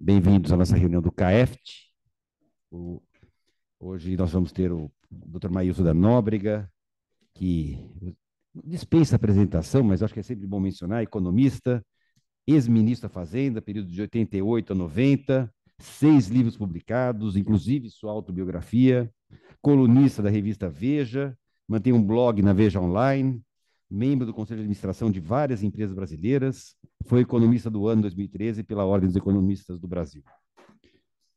Bem-vindos à nossa reunião do CAEFT. O, hoje nós vamos ter o Dr. Maílson da Nóbrega, que dispensa apresentação, mas acho que é sempre bom mencionar, economista, ex-ministro da Fazenda, período de 88 a 90, seis livros publicados, inclusive sua autobiografia, colunista da revista Veja, mantém um blog na Veja Online, membro do Conselho de Administração de várias empresas brasileiras, foi economista do ano 2013 pela Ordem dos Economistas do Brasil.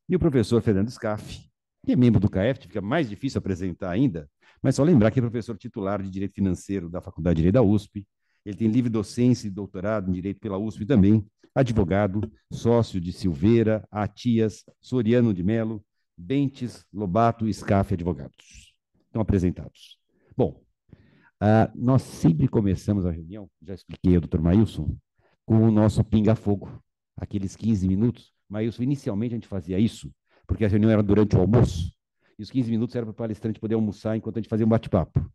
E o professor Fernando Scaff, que é membro do CAEF, fica mais difícil apresentar ainda, mas só lembrar que é professor titular de Direito Financeiro da Faculdade de Direito da USP, ele tem livre docência e doutorado em Direito pela USP também, advogado, sócio de Silveira, Atias, Soriano de Melo, Bentes, Lobato e Scaff Advogados. Estão apresentados. Bom, ah, nós sempre começamos a reunião, já expliquei ao doutor Mailson, com o nosso pinga-fogo, aqueles 15 minutos. Mailson, inicialmente a gente fazia isso, porque a reunião era durante o almoço, e os 15 minutos era para o palestrante poder almoçar enquanto a gente fazia um bate-papo.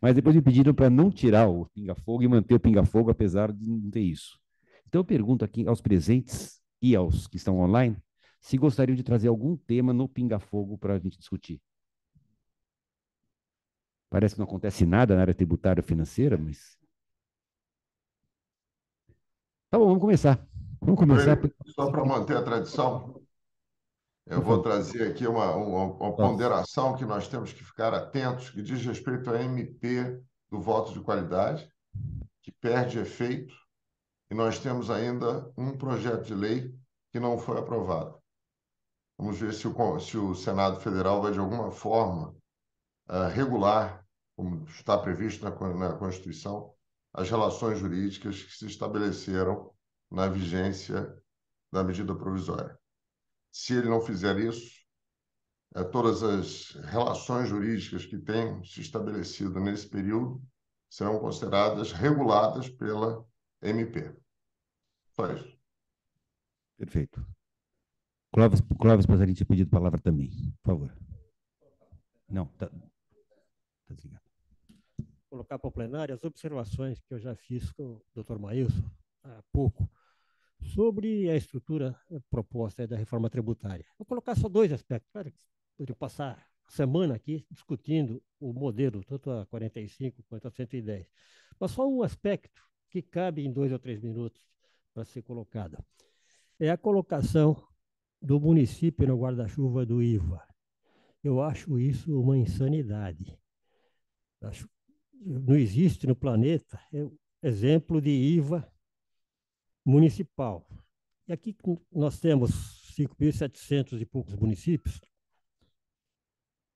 Mas depois me pediram para não tirar o pinga-fogo e manter o pinga-fogo, apesar de não ter isso. Então eu pergunto aqui aos presentes e aos que estão online se gostariam de trazer algum tema no pinga-fogo para a gente discutir. Parece que não acontece nada na área tributária financeira, mas. Tá bom, vamos começar. Vamos começar. Só para manter a tradição, eu vou uhum. trazer aqui uma, uma, uma tá. ponderação que nós temos que ficar atentos, que diz respeito à MP do voto de qualidade, que perde efeito, e nós temos ainda um projeto de lei que não foi aprovado. Vamos ver se o, se o Senado Federal vai, de alguma forma, uh, regular como está previsto na, né, na Constituição, as relações jurídicas que se estabeleceram na vigência da medida provisória. Se ele não fizer isso, é, todas as relações jurídicas que tenham se estabelecido nesse período serão consideradas reguladas pela MP. Só isso. Perfeito. Clóvis, Clóvis Passarinho tinha pedido palavra também, por favor. Não, está tá desligado colocar para o plenário as observações que eu já fiz com o Dr. Maílson há pouco sobre a estrutura proposta da reforma tributária. Vou colocar só dois aspectos. Claro que poderia passar a semana aqui discutindo o modelo, tanto a 45 quanto a 110. Mas só um aspecto que cabe em dois ou três minutos para ser colocado. É a colocação do município no guarda-chuva do IVA. Eu acho isso uma insanidade. Acho não existe no planeta, é exemplo de IVA municipal. E aqui nós temos 5.700 e poucos municípios,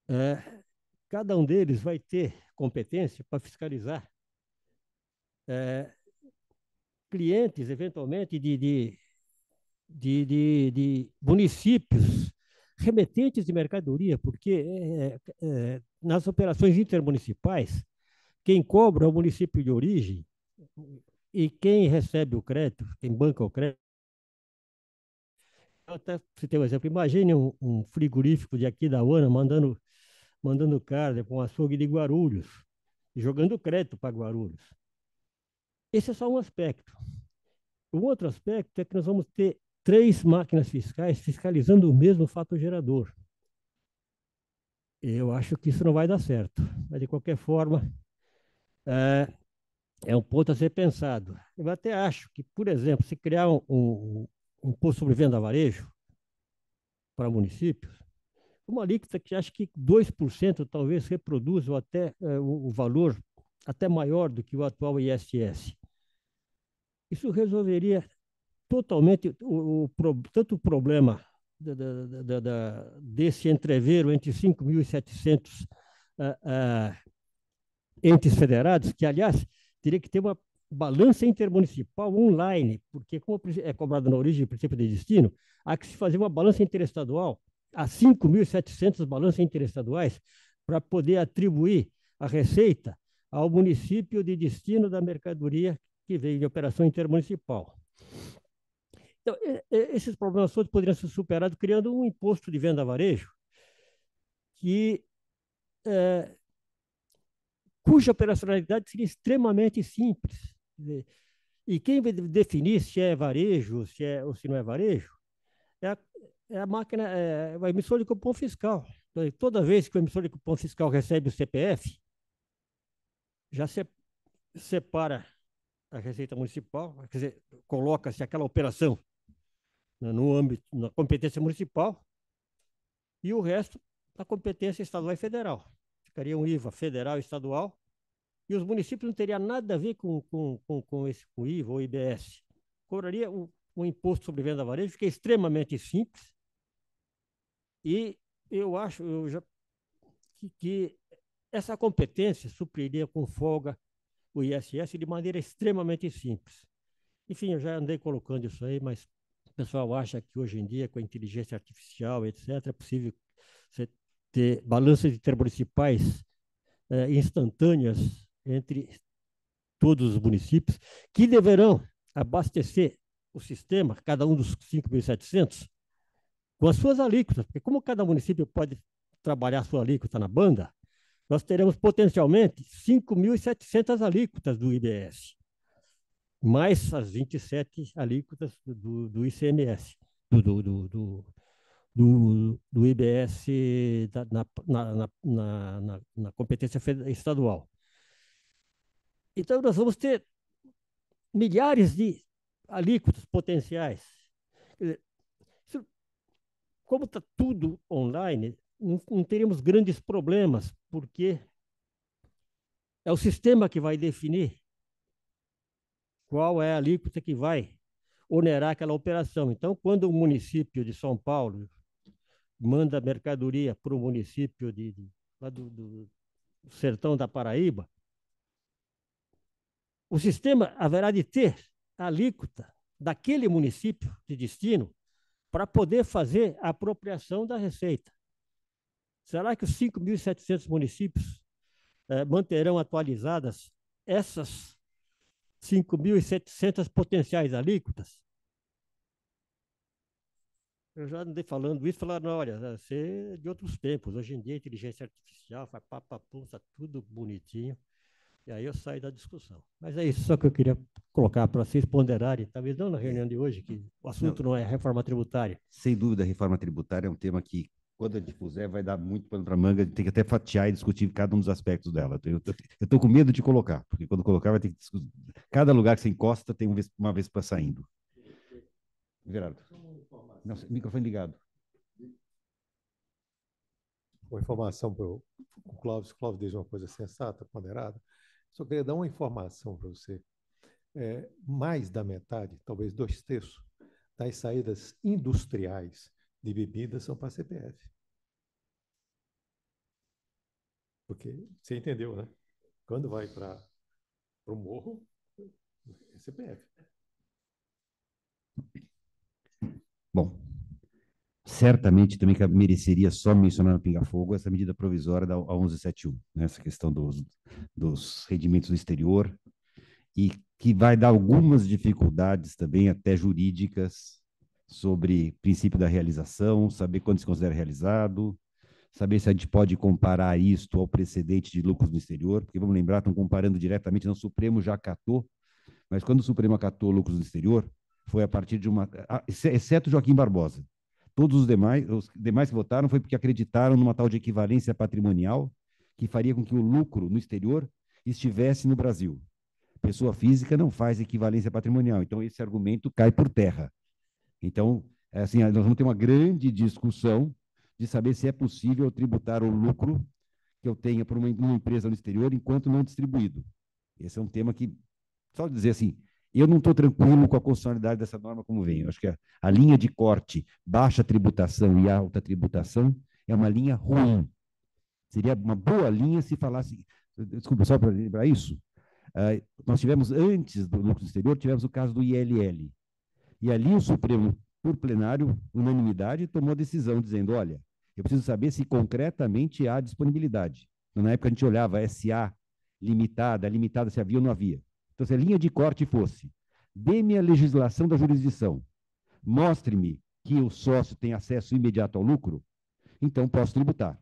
é, cada um deles vai ter competência para fiscalizar é, clientes, eventualmente, de, de, de, de, municípios remetentes de mercadoria, porque é, é, é nas operações intermunicipais, quem cobra é o município de origem e quem recebe o crédito, quem banca o crédito. Até você tem um exemplo, imagine um, um frigorífico de aqui da UANA mandando, mandando carne com açougue de Guarulhos, jogando crédito para Guarulhos. Esse é só um aspecto. O outro aspecto é que nós vamos ter três máquinas fiscais fiscalizando o mesmo fato gerador. Eu acho que isso não vai dar certo, mas de qualquer forma, é, é um ponto a ser pensado. Eu até acho que, por exemplo, se criar um, um, um imposto sobre venda a varejo para municípios, uma alíquota que acho que 2% talvez reproduza até é, o, o valor até maior do que o atual ISS. Isso resolveria totalmente o, o, tanto o problema da, da, da, desse entrevero entre 5.700 uh, uh, entes federados, que, aliás, teria que ter uma balança intermunicipal online, porque, como é cobrado na origem o princípio de destino, há que se fazer uma balança interestadual, há 5.700 balanças interestaduais, para poder atribuir a receita ao município de destino da mercadoria que veio de operação intermunicipal. Então, esses problemas todos poderiam ser superados criando um imposto de venda a varejo que é, cuja operacionalidade seria extremamente simples. e quem vai definir se é varejo se é, ou se não é varejo é a, é a máquina, é a é emissora de cupom fiscal. Então, toda vez que o emissor de cupom fiscal recebe o CPF, já se, separa a Receita Municipal, quer dizer, coloca-se aquela operação né, no âmbito, na competência municipal, e o resto na competência estadual e federal ficaria um IVA federal e estadual, e os municípios não teriam nada a ver com, com, com, com esse com IVA ou IBS. Cobraria o, o imposto sobre venda varejo, que é extremamente simples, e eu acho eu já, que, que essa competência supriria com folga o ISS de maneira extremamente simples. Enfim, eu já andei colocando isso aí, mas o pessoal acha que hoje em dia, com a inteligência artificial, etc., é possível você de balanças intermunicipais eh, instantâneas entre todos os municípios, que deverão abastecer o sistema, cada um dos 5.700, com as suas alíquotas, porque como cada município pode trabalhar sua alíquota na banda, nós teremos potencialmente 5.700 alíquotas do IBS, mais as 27 alíquotas do, do ICMS, do, do, do, do, do IBS da, na, na, na, na, competência estadual. Então, nós vamos ter milhares de alíquotas potenciais. Dizer, como está tudo online, não, não teremos grandes problemas, porque é o sistema que vai definir qual é a alíquota que vai onerar aquela operação. Então, quando o município de São Paulo manda mercadoria para o município de, de lá do, do sertão da Paraíba, o sistema haverá de ter a alíquota daquele município de destino para poder fazer a apropriação da receita. Será que os 5.700 municípios eh, manterão atualizadas essas 5.700 potenciais alíquotas? Eu já andei falando isso, falando, olha, você é de outros tempos. Hoje em dia, inteligência artificial, faz papapum, tudo bonitinho. E aí eu saio da discussão. Mas é isso, só que eu queria colocar para vocês ponderarem, talvez não na reunião de hoje, que o assunto não, não é reforma tributária. Sem dúvida, reforma tributária é um tema que, quando a gente puser, vai dar muito pano para manga, tem que até fatiar e discutir cada um dos aspectos dela. Eu estou com medo de colocar, porque quando colocar vai ter que discutir. Cada lugar que você encosta tem uma vez, para saindo. Gerardo. Não, microfone ligado. Uma informação para o Clóvis. O Clóvis diz uma coisa sensata, ponderada. Só queria dar uma informação para você. É, mais da metade, talvez dois terços, das saídas industriais de bebidas são para a CPF. Porque você entendeu, né? Quando vai para o morro, é CPF. Bom, certamente também que mereceria só mencionar no Pinga Fogo essa medida provisória da 1171, né? essa questão dos, dos rendimentos do exterior, e que vai dar algumas dificuldades também, até jurídicas, sobre princípio da realização, saber quando se considera realizado, saber se a gente pode comparar isto ao precedente de lucros no exterior, porque vamos lembrar, estão comparando diretamente, não, o Supremo já acatou, mas quando o Supremo acatou lucros no exterior, foi a partir de uma. Ah, exceto Joaquim Barbosa. Todos os demais, os demais que votaram foi porque acreditaram numa tal de equivalência patrimonial que faria com que o lucro no exterior estivesse no Brasil. Pessoa física não faz equivalência patrimonial, então esse argumento cai por terra. Então, é assim, nós vamos ter uma grande discussão de saber se é possível tributar o lucro que eu tenha por uma, empresa no exterior enquanto não distribuído. Esse é um tema que, só dizer assim, eu não estou tranquilo com a constitucionalidade dessa norma como vem. Eu acho que a, a linha de corte, baixa tributação e alta tributação, é uma linha ruim. Seria uma boa linha se falasse. Desculpa, só para lembrar isso. Uh, nós tivemos, antes do lucro exterior, tivemos o caso do ILL. E ali o Supremo, por plenário, unanimidade, tomou a decisão dizendo: olha, eu preciso saber se concretamente há disponibilidade. Na época a gente olhava SA limitada, limitada se havia ou não havia. Então, se a linha de corte fosse, dê-me a legislação da jurisdição, mostre-me que o sócio tem acesso imediato ao lucro, então posso tributar.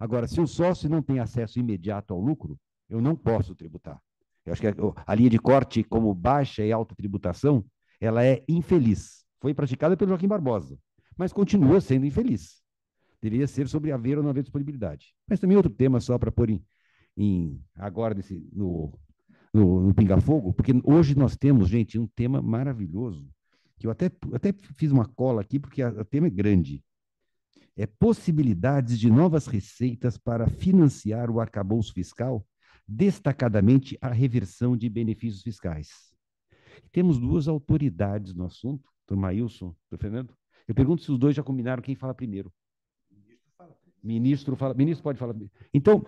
Agora, se o sócio não tem acesso imediato ao lucro, eu não posso tributar. Eu acho que a linha de corte, como baixa e alta tributação, ela é infeliz. Foi praticada pelo Joaquim Barbosa, mas continua sendo infeliz. Deveria ser sobre haver ou não haver disponibilidade. Mas também outro tema, só para pôr em, em agora nesse, no no, no Pinga Fogo, porque hoje nós temos, gente, um tema maravilhoso, que eu até, até fiz uma cola aqui, porque o tema é grande. É possibilidades de novas receitas para financiar o arcabouço fiscal, destacadamente a reversão de benefícios fiscais. Temos duas autoridades no assunto, do Maílson, do Fernando. Eu pergunto se os dois já combinaram quem fala primeiro. Ministro fala. Ministro, fala, ministro pode falar. Então,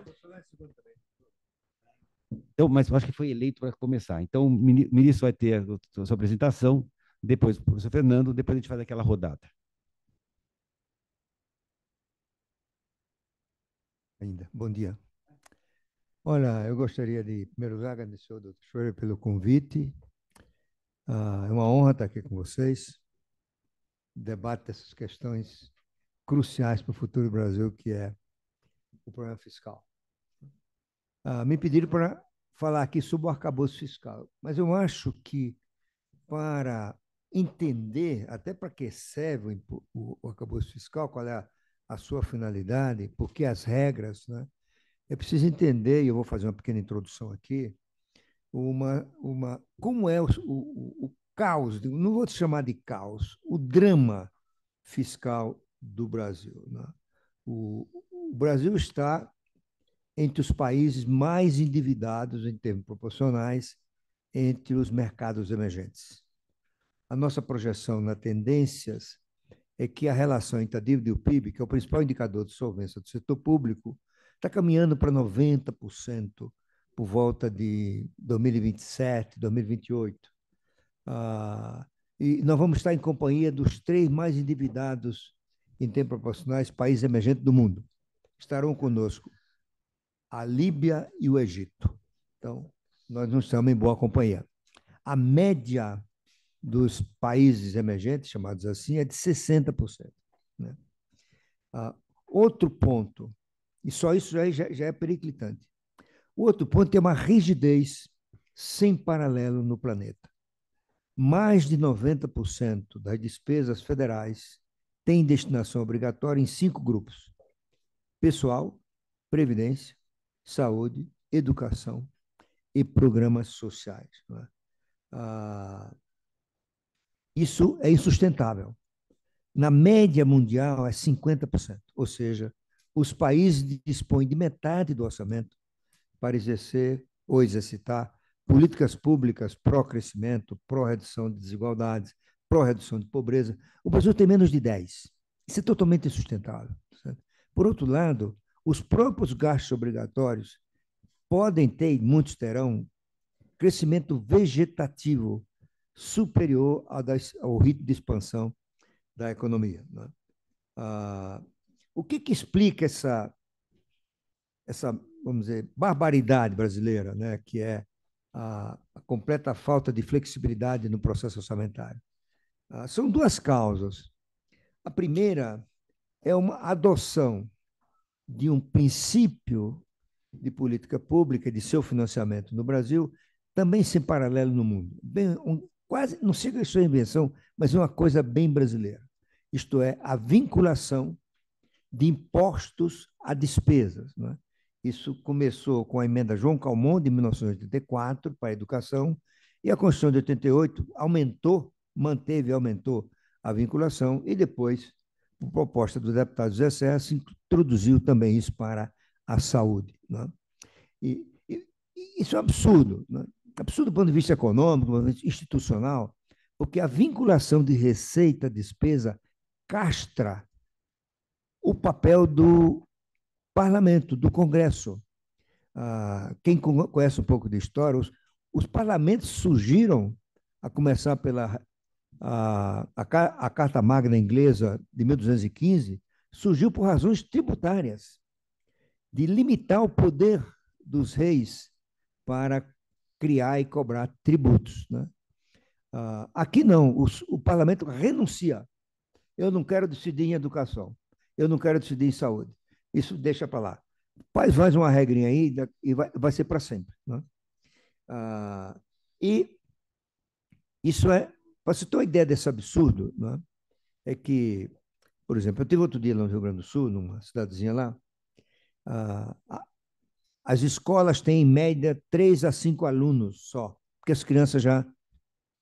então, mas eu acho que foi eleito para começar. Então, o ministro vai ter a sua apresentação, depois o professor Fernando, depois a gente faz aquela rodada. Ainda. Bom dia. Olha, eu gostaria de, em primeiro lugar, agradecer ao doutor Schroeder pelo convite. Ah, é uma honra estar aqui com vocês. Debate dessas questões cruciais para o futuro do Brasil, que é o problema fiscal. Ah, me pediram para falar aqui sobre o arcabouço fiscal, mas eu acho que para entender até para que serve o, arcabouço fiscal, qual é a, a sua finalidade, por que as regras, né? é preciso entender, e eu vou fazer uma pequena introdução aqui, uma, uma, como é o, o, o caos, não vou te chamar de caos, o drama fiscal do Brasil. Né? O, o Brasil está entre os países mais endividados em termos proporcionais entre os mercados emergentes. A nossa projeção na tendências é que a relação entre a dívida e o PIB, que é o principal indicador de solvência do setor público, está caminhando para 90% por volta de 2027, 2028. Ah, e nós vamos estar em companhia dos três mais endividados em termos proporcionais países emergentes do mundo. Estarão conosco a Líbia e o Egito. Então, nós não estamos em boa companhia. A média dos países emergentes, chamados assim, é de 60%. Né? Ah, outro ponto, e só isso já, já é periclitante. O outro ponto é uma rigidez sem paralelo no planeta. Mais de 90% das despesas federais têm destinação obrigatória em cinco grupos: pessoal, previdência, saúde, educação e programas sociais. É? Ah, isso é insustentável. Na média mundial é 50%, ou seja, os países dispõem de metade do orçamento para exercer ou exercitar políticas públicas pró-crescimento, pró-redução de desigualdades, pró-redução de pobreza. O Brasil tem menos de 10. Isso é totalmente insustentável. Certo? Por outro lado, os próprios gastos obrigatórios podem ter, e muitos terão, crescimento vegetativo superior ao ritmo de expansão da economia. Né? Ah, o que, que explica essa, essa, vamos dizer, barbaridade brasileira, né? que é a, a completa falta de flexibilidade no processo orçamentário? Ah, são duas causas. A primeira é uma adoção de um princípio de política pública, de seu financiamento no Brasil, também sem paralelo no mundo. Bem, um, quase, não é sua invenção, mas é uma coisa bem brasileira. Isto é, a vinculação de impostos a despesas. Né? Isso começou com a emenda João Calmon, de 1984, para a educação, e a Constituição de 88 aumentou, manteve e aumentou a vinculação, e depois proposta do deputado Zé Serra, se introduziu também isso para a saúde. Né? E, e, isso é um absurdo, né? absurdo do ponto de vista econômico, do ponto de vista institucional, porque a vinculação de receita-despesa castra o papel do parlamento, do Congresso. Ah, quem conhece um pouco de história, os, os parlamentos surgiram, a começar pela a, a, a Carta Magna Inglesa de 1215 surgiu por razões tributárias, de limitar o poder dos reis para criar e cobrar tributos. Né? Uh, aqui não, o, o, parlamento renuncia. Eu não quero decidir em educação, eu não quero decidir em saúde. Isso deixa para lá. Faz mais uma regrinha aí né, e vai, vai ser para sempre. Né? Uh, e isso é para você ter uma ideia desse absurdo, né? é que, por exemplo, eu tive outro dia lá no Rio Grande do Sul, numa cidadezinha lá, as escolas têm, em média, três a cinco alunos só, porque as crianças já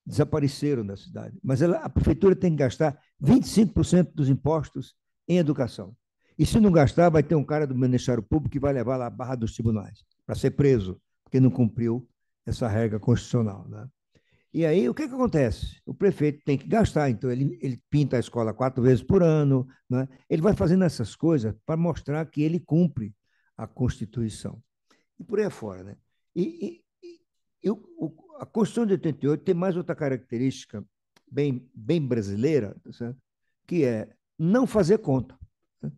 desapareceram da cidade. Mas ela, a prefeitura tem que gastar 25% dos impostos em educação. E se não gastar, vai ter um cara do Ministério Público que vai levar lá a barra dos tribunais para ser preso, porque não cumpriu essa regra constitucional. Né? E aí, o que, que acontece? O prefeito tem que gastar, então ele, ele pinta a escola quatro vezes por ano, né? ele vai fazendo essas coisas para mostrar que ele cumpre a Constituição. E por aí afora. Né? E, e, e o, a Constituição de 88 tem mais outra característica bem, bem brasileira, tá certo? que é não fazer conta. Tá?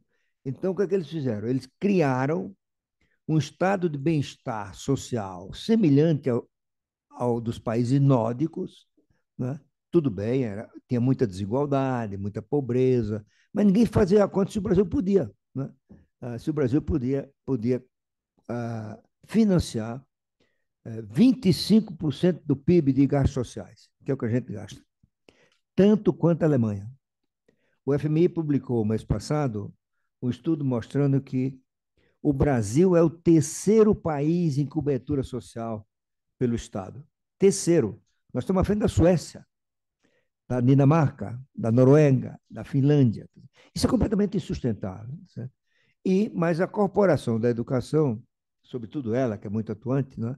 Então, o que, é que eles fizeram? Eles criaram um estado de bem-estar social semelhante ao, ao dos países nórdicos, né? tudo bem, era, tinha muita desigualdade, muita pobreza, mas ninguém fazia a conta se o Brasil podia, né? ah, se o Brasil podia, podia ah, financiar eh, 25% do PIB de gastos sociais, que é o que a gente gasta, tanto quanto a Alemanha. O FMI publicou mês passado um estudo mostrando que o Brasil é o terceiro país em cobertura social pelo Estado. Terceiro, nós estamos à frente da Suécia, da Dinamarca, da Noruega, da Finlândia. Isso é completamente insustentável. Certo? E, mas a corporação da educação, sobretudo ela, que é muito atuante, né?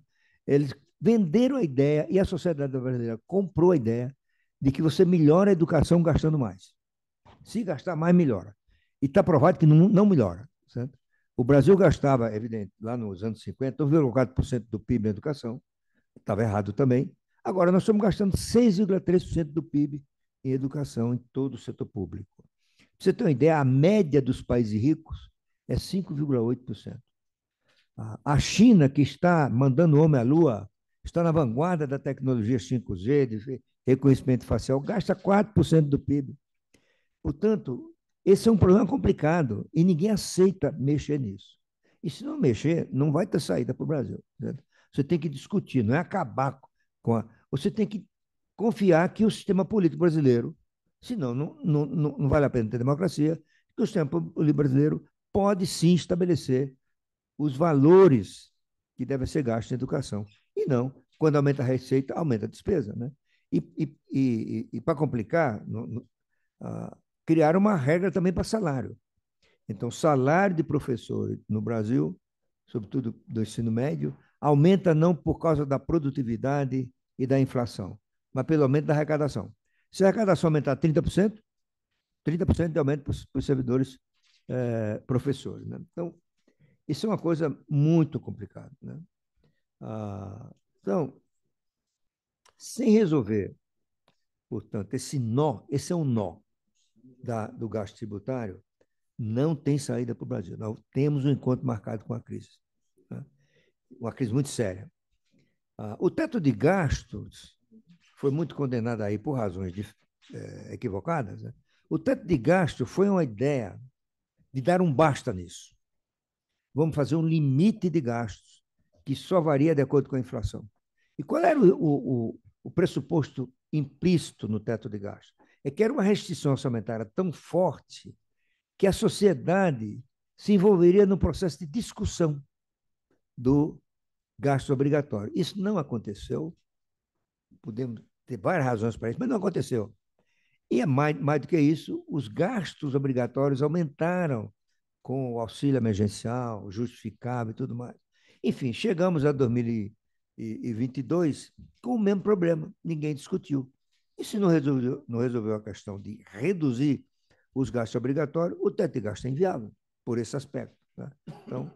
eles venderam a ideia e a sociedade brasileira comprou a ideia de que você melhora a educação gastando mais. Se gastar mais, melhora. E está provado que não, não melhora. Certo? O Brasil gastava, evidente, lá nos anos 50, 1,4% do PIB em educação estava errado também. Agora, nós estamos gastando 6,3% do PIB em educação em todo o setor público. Para você ter uma ideia, a média dos países ricos é 5,8%. A China, que está mandando o homem à lua, está na vanguarda da tecnologia 5G, de reconhecimento facial, gasta 4% do PIB. Portanto, esse é um problema complicado e ninguém aceita mexer nisso. E se não mexer, não vai ter saída para o Brasil. Certo? Você tem que discutir, não é acabar com a. Você tem que confiar que o sistema político brasileiro, senão não, não, não, não vale a pena ter democracia, que o sistema político brasileiro pode sim estabelecer os valores que devem ser gastos em educação. E não, quando aumenta a receita, aumenta a despesa. Né? E, e, e, e para complicar, no, no, uma regra também para salário. Então, salário de professor no Brasil, sobretudo do ensino médio, aumenta não por causa da produtividade e da inflação, mas pelo aumento da arrecadação. Se a arrecadação aumentar 30%, 30% de aumento para os servidores é, professores. Né? Então, isso é uma coisa muito complicada. Né? Ah, então, sem resolver, portanto, esse nó, esse é um nó da, do gasto tributário, não tem saída para o Brasil. Nós temos um encontro marcado com a crise uma crise muito séria. Ah, o teto de gastos foi muito condenado aí por razões de, é, equivocadas. Né? O teto de gastos foi uma ideia de dar um basta nisso. Vamos fazer um limite de gastos que só varia de acordo com a inflação. E qual era o, o, o pressuposto implícito no teto de gastos? É que era uma restrição orçamentária tão forte que a sociedade se envolveria no processo de discussão do gastos obrigatórios. Isso não aconteceu. Podemos ter várias razões para isso, mas não aconteceu. E é mais, mais do que isso, os gastos obrigatórios aumentaram com o auxílio emergencial, justificável e tudo mais. Enfim, chegamos a 2022 com o mesmo problema, ninguém discutiu. E se não resolveu, não resolveu a questão de reduzir os gastos obrigatórios, o teto de gasto é inviável, por esse aspecto. Né? Então,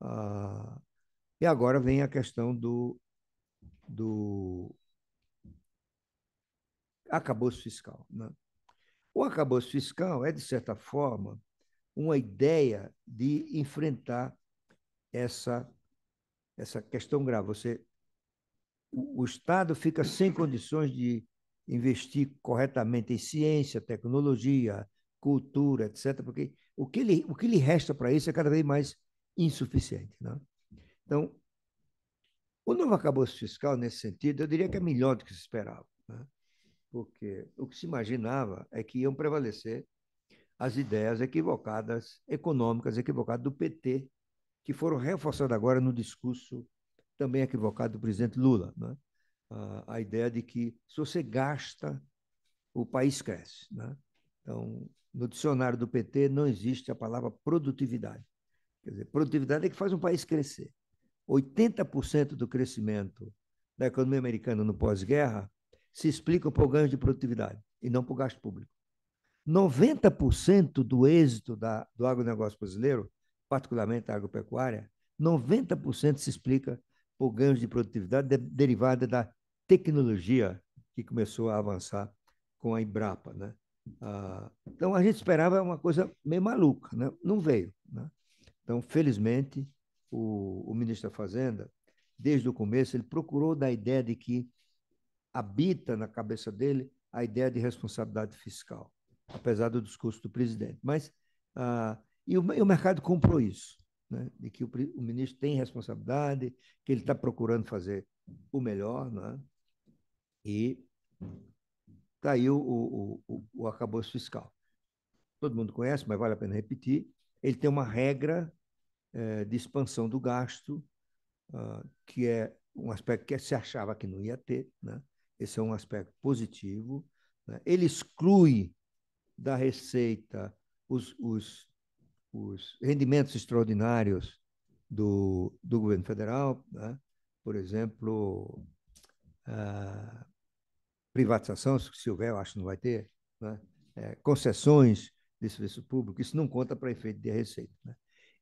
ah, e agora vem a questão do, do acabouço fiscal. Né? O acabouço fiscal é, de certa forma, uma ideia de enfrentar essa, essa questão grave. Você, o, o Estado fica sem condições de investir corretamente em ciência, tecnologia, cultura, etc., porque o que, ele, o que lhe resta para isso é cada vez mais insuficiente. Né? Então, o novo acabouço fiscal, nesse sentido, eu diria que é melhor do que se esperava, né? porque o que se imaginava é que iam prevalecer as ideias equivocadas, econômicas equivocadas do PT, que foram reforçadas agora no discurso também equivocado do presidente Lula. Né? A, ideia de que se você gasta, o país cresce. Né? Então, no dicionário do PT não existe a palavra produtividade. Quer dizer, produtividade é que faz um país crescer. 80% do crescimento da economia americana no pós-guerra se explica por ganho de produtividade e não por gasto público. 90% do êxito da, do agronegócio brasileiro, particularmente a agropecuária, 90% se explica por ganhos de produtividade de, derivada da tecnologia que começou a avançar com a Embrapa. Né? Ah, então, a gente esperava uma coisa meio maluca, né? não veio. Né? Então, felizmente, o, o ministro da Fazenda, desde o começo, ele procurou da ideia de que habita na cabeça dele a ideia de responsabilidade fiscal, apesar do discurso do presidente. Mas ah, e, o, e o mercado comprou isso, né? de que o, o ministro tem responsabilidade, que ele está procurando fazer o melhor, né? e está aí o, o, o, o fiscal. Todo mundo conhece, mas vale a pena repetir. Ele tem uma regra é, de expansão do gasto, uh, que é um aspecto que se achava que não ia ter. Né? Esse é um aspecto positivo. Né? Ele exclui da receita os, os, os rendimentos extraordinários do, do governo federal, né? por exemplo, ah, privatização, se houver, eu acho que não vai ter, né? é, concessões de serviço público, isso não conta para efeito de receita. Né?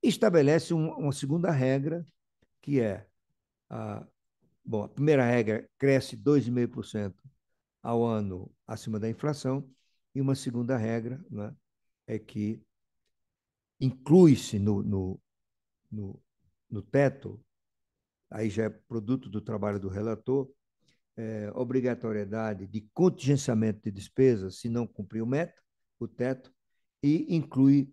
estabelece um, uma segunda regra, que é a, bom, a primeira regra cresce 2,5% ao ano acima da inflação, e uma segunda regra né, é que inclui-se no, no, no, no, teto, aí já é produto do trabalho do relator, é, obrigatoriedade de contingenciamento de despesas se não cumprir o meta, o teto, e inclui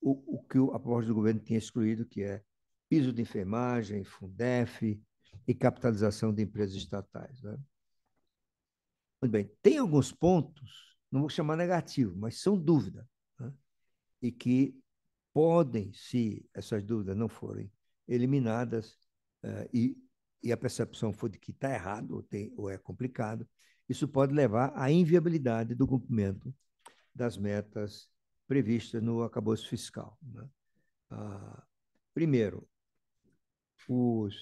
o, o que a proposta do governo tinha excluído, que é piso de enfermagem, Fundef e capitalização de empresas estatais. Né? Muito bem, tem alguns pontos, não vou chamar negativo, mas são dúvida, né? e que podem, se essas dúvidas não forem eliminadas eh, e, e, a percepção for de que está errado ou, tem, ou é complicado, isso pode levar à inviabilidade do cumprimento das metas prevista no acabouço fiscal. Né? Ah, primeiro, os,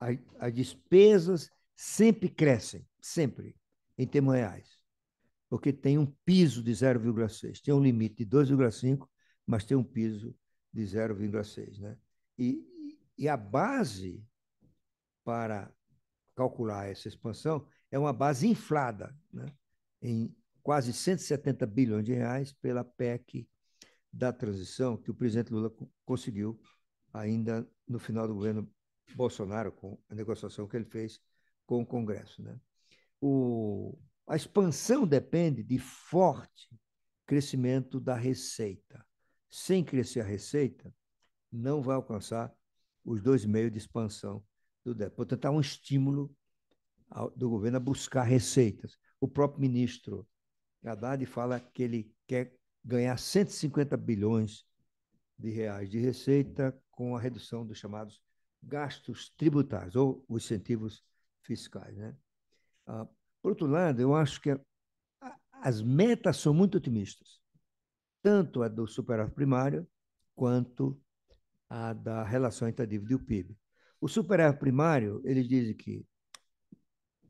a, as despesas sempre crescem, sempre, em termos reais, porque tem um piso de 0,6, tem um limite de 2,5, mas tem um piso de 0,6. Né? E, e a base para calcular essa expansão é uma base inflada né? em quase 170 bilhões de reais pela PEC da transição que o presidente Lula conseguiu ainda no final do governo Bolsonaro com a negociação que ele fez com o Congresso, né? O, a expansão depende de forte crescimento da receita. Sem crescer a receita, não vai alcançar os dois meios de expansão do déficit. Portanto, há um estímulo ao, do governo a buscar receitas. O próprio ministro Haddad fala que ele quer ganhar 150 bilhões de reais de receita com a redução dos chamados gastos tributários ou os incentivos fiscais. Né? Ah, por outro lado, eu acho que as metas são muito otimistas, tanto a do superávit primário quanto a da relação entre a dívida e o PIB. O superávit primário, eles dizem que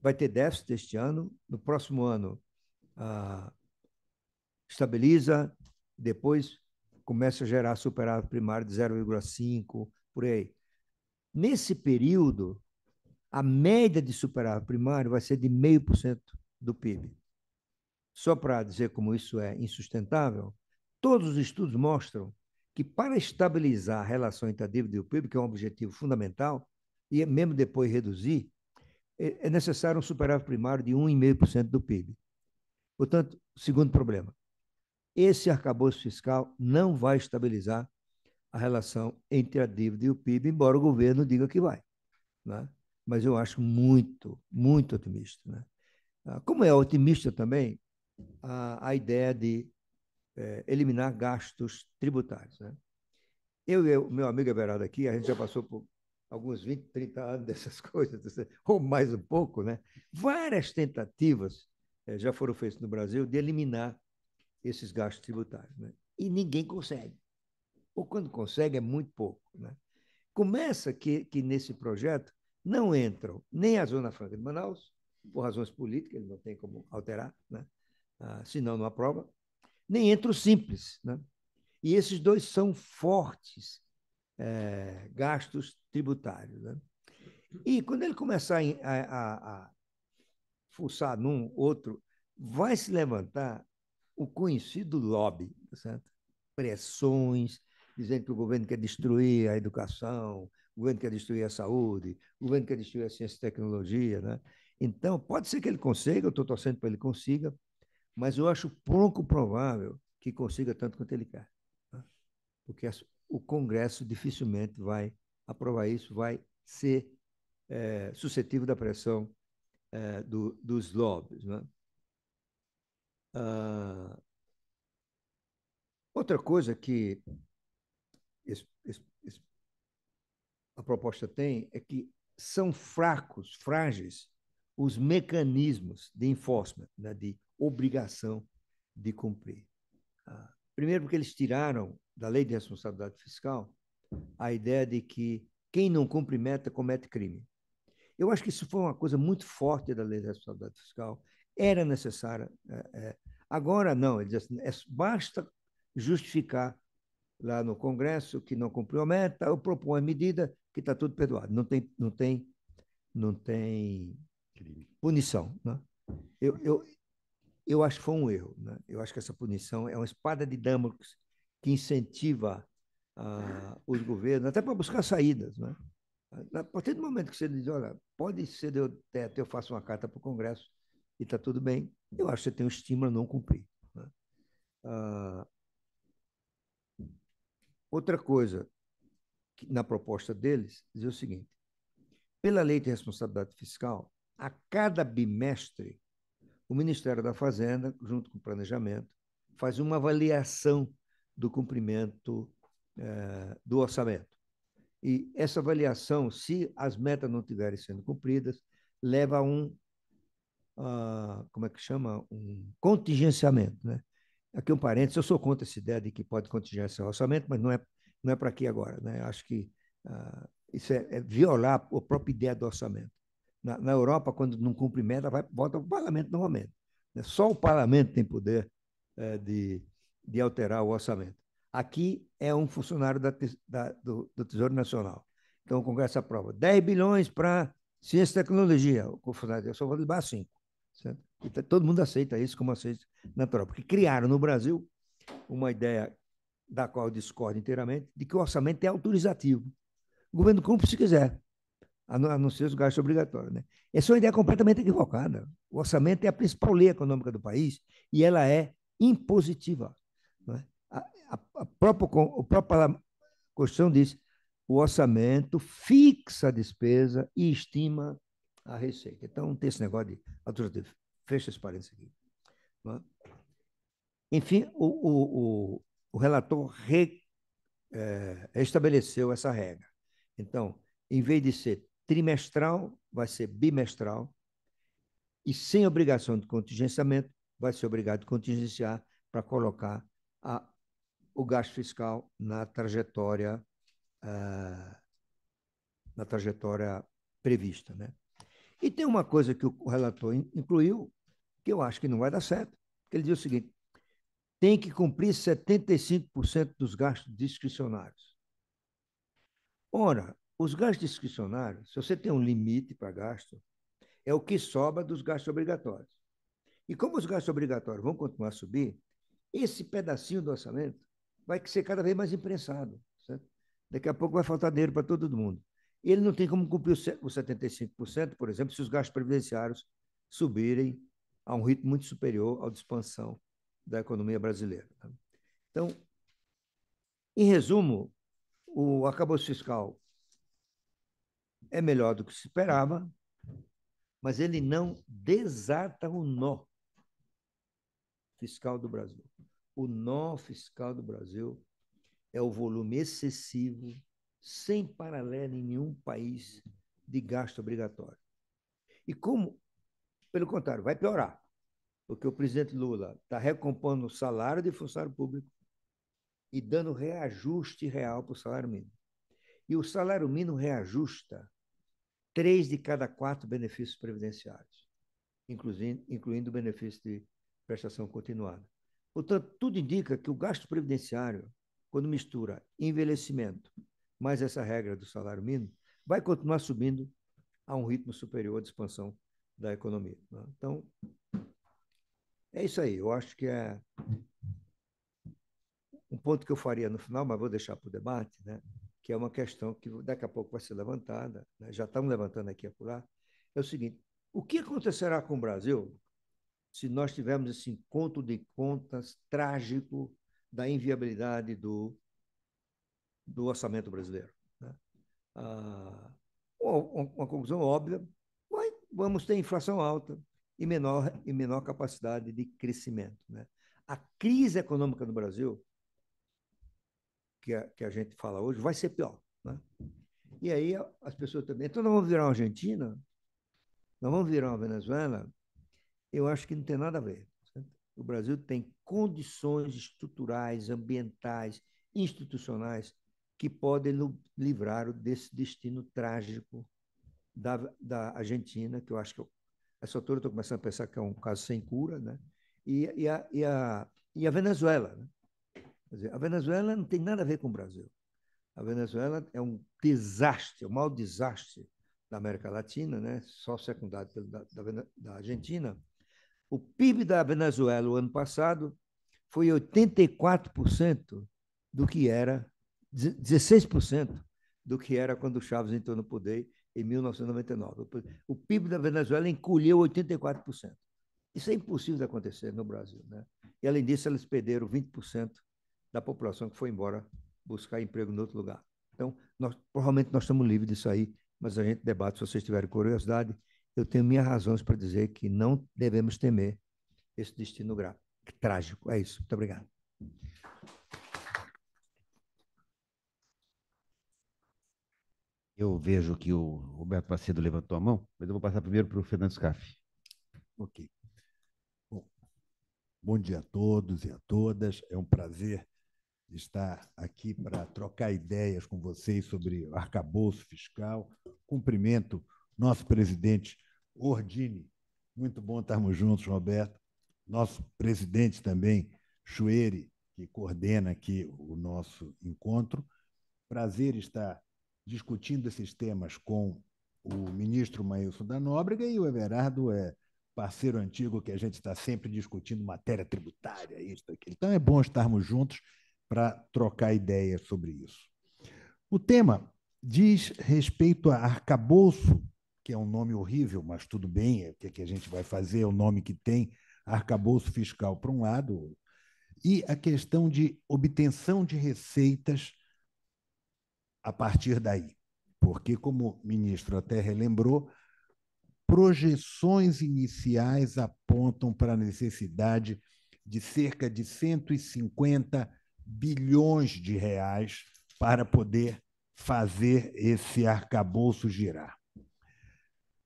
vai ter déficit este ano, no próximo ano ah, estabiliza, depois começa a gerar superávit primário de 0,5, por aí. Nesse período, a média de superávit primário vai ser de 0,5% do PIB. Só para dizer como isso é insustentável, todos os estudos mostram que para estabilizar a relação entre a dívida e o PIB, que é um objetivo fundamental, e mesmo depois reduzir, é, é necessário um superávit primário de 1,5% do PIB. Portanto, segundo problema, esse arcabouço fiscal não vai estabilizar a relação entre a dívida e o PIB, embora o governo diga que vai. Né? Mas eu acho muito, muito otimista. Né? Ah, como é otimista também a, a ideia de é, eliminar gastos tributários. Né? Eu e o meu amigo Everardo aqui, a gente já passou por alguns 20, 30 anos dessas coisas, ou mais um pouco, né? várias tentativas eh, já foram feitos no Brasil de eliminar esses gastos tributários. Né? E ninguém consegue. Ou quando consegue, é muito pouco. Né? Começa que, que nesse projeto não entram nem a Zona Franca de Manaus, por razões políticas, ele não tem como alterar, né? ah, senão não aprova, nem entra o Simples. Né? E esses dois são fortes é, gastos tributários. Né? E quando ele começar a, a, a fuçar num, outro, vai se levantar o conhecido lobby, certo? pressões, dizendo que o governo quer destruir a educação, o governo quer destruir a saúde, o governo quer destruir a ciência e tecnologia. Né? Então, pode ser que ele consiga, eu estou torcendo para ele consiga, mas eu acho pouco provável que consiga tanto quanto ele quer. Né? Porque o Congresso dificilmente vai aprovar isso, vai ser é, suscetível da pressão é, do, dos lobbies. Né? Ah, outra coisa que a proposta tem é que são fracos, frágeis, os mecanismos de enforcement, né, de obrigação de cumprir. Ah, primeiro, porque eles tiraram da lei de responsabilidade fiscal a ideia de que quem não cumpre meta comete crime. Eu acho que isso foi uma coisa muito forte da lei da responsabilidade fiscal. Era necessária. É, é, agora, não. Ele diz assim, é, basta justificar lá no Congresso que não cumpriu a meta, eu proponho a medida que está tudo perdoado. Não tem, não tem, não tem punição. Né? Eu, eu, eu acho que foi um erro. Né? Eu acho que essa punição é uma espada de Damocles que incentiva ah, os governos, até para buscar saídas, né? A partir do momento que você diz, olha, pode ser eu teto, eu faço uma carta para o Congresso e está tudo bem, eu acho que você tem um estímulo a não cumprir. Né? Ah, outra coisa que, na proposta deles dizia o seguinte: pela lei de responsabilidade fiscal, a cada bimestre, o Ministério da Fazenda, junto com o Planejamento, faz uma avaliação do cumprimento eh, do orçamento. E essa avaliação, se as metas não estiverem sendo cumpridas, leva a um, uh, como é que chama? Um contingenciamento, né? Aqui um parênteses, eu sou contra essa ideia de que pode contingenciar o orçamento, mas não é, não é para aqui agora, né? Acho que uh, isso é, é, violar a própria ideia do orçamento. Na, na Europa, quando não cumpre meta, vai, volta para o parlamento novamente. Né? Só o parlamento tem poder é, de, de alterar o orçamento. Aqui é um funcionário da, da, do, do, Tesouro Nacional. Então, o Congresso aprova 10 bilhões para ciência e tecnologia. O funcionário, eu só vou levar 5. Então, todo mundo aceita isso como aceita natural, porque criaram no Brasil uma ideia da qual eu discordo inteiramente, de que o orçamento é autorizativo. O governo cumpre se quiser, a não ser os gastos obrigatórios. Né? Essa é uma ideia completamente equivocada. O orçamento é a principal lei econômica do país e ela é impositiva a, a, própria, a própria Constituição diz o orçamento fixa a despesa e estima a receita. Então, não tem esse negócio de Fecha esse parênteses aqui. É? Enfim, o, o, o relator re, é, estabeleceu essa regra. Então, em vez de ser trimestral, vai ser bimestral, e sem obrigação de contingenciamento, vai ser obrigado a contingenciar para colocar a, o gasto fiscal na trajetória ah, na trajetória prevista, né? E tem uma coisa que o relator incluiu que eu acho que não vai dar certo, que ele diz o seguinte: tem que cumprir 75% dos gastos discricionários. Ora, os gastos discricionários, se você tem um limite para gasto, é o que sobra dos gastos obrigatórios. E como os gastos obrigatórios vão continuar a subir, esse pedacinho do orçamento vai ser cada vez mais imprensado. Certo? Daqui a pouco vai faltar dinheiro para todo mundo. Ele não tem como cumprir os 75%, por exemplo, se os gastos previdenciários subirem a um ritmo muito superior ao de expansão da economia brasileira. Tá? Então, em resumo, o arcabouço fiscal é melhor do que se esperava, mas ele não desata o nó fiscal do Brasil o nó fiscal do Brasil é o volume excessivo, sem paralelo em nenhum país, de gasto obrigatório. E como, pelo contrário, vai piorar, porque o presidente Lula está recompondo o salário de funcionário público e dando reajuste real para o salário mínimo. E o salário mínimo reajusta três de cada quatro benefícios previdenciários, incluindo, incluindo o benefício de prestação continuada. Portanto, tudo indica que o gasto previdenciário, quando mistura envelhecimento mais essa regra do salário mínimo, vai continuar subindo a um ritmo superior de expansão da economia. Né? Então, é isso aí. Eu acho que é um ponto que eu faria no final, mas vou deixar para o debate, né? que é uma questão que daqui a pouco vai ser levantada, né? já estamos levantando aqui e acolá, é o seguinte, o que acontecerá com o Brasil se nós tivermos esse encontro de contas trágico da inviabilidade do, do orçamento brasileiro. Né? Ah, uma, conclusão óbvia, mas vamos ter inflação alta e menor, e menor capacidade de crescimento. Né? A crise econômica no Brasil, que a, que a gente fala hoje, vai ser pior. Né? E aí as pessoas também. Então, nós vamos virar uma Argentina, nós vamos virar uma Venezuela, eu acho que não tem nada a ver. O Brasil tem condições estruturais, ambientais, institucionais que podem livrar desse destino trágico da, da Argentina, que eu acho que eu, essa altura estou começando a pensar que é um caso sem cura, né? e, e, a, e, a, e a Venezuela. Né? Dizer, a Venezuela não tem nada a ver com o Brasil. A Venezuela é um desastre, é o mau desastre da América Latina, né? só secundado da, da, da Argentina, o PIB da Venezuela o ano passado foi 84% do que era, 16% do que era quando Chávez entrou no poder em 1999. O PIB da Venezuela encolheu 84%. Isso é impossível de acontecer no Brasil. Né? E, além disso, eles perderam 20% da população que foi embora buscar emprego em outro lugar. Então, nós, provavelmente nós estamos livres disso aí, mas a gente debate se vocês tiverem curiosidade eu tenho minhas razões para dizer que não devemos temer esse destino grave, trágico. É isso. Muito obrigado. Eu vejo que o Roberto Macedo levantou a mão, mas eu vou passar primeiro para o Fernando Scarfe Ok. Bom, bom dia a todos e a todas. É um prazer estar aqui para trocar ideias com vocês sobre arcabouço fiscal. Cumprimento nosso presidente Ordini. Muito bom estarmos juntos, Roberto. Nosso presidente também, Chueire, que coordena aqui o nosso encontro. Prazer estar discutindo esses temas com o ministro Maílson da Nóbrega e o Everardo é parceiro antigo que a gente está sempre discutindo matéria tributária, isso, aquilo. Então é bom estarmos juntos para trocar ideias sobre isso. O tema diz respeito a arcabouço que é um nome horrível, mas tudo bem, o é que, é que a gente vai fazer, é o nome que tem, arcabouço fiscal, para um lado, e a questão de obtenção de receitas a partir daí. Porque, como o ministro até relembrou, projeções iniciais apontam para a necessidade de cerca de 150 bilhões de reais para poder fazer esse arcabouço girar.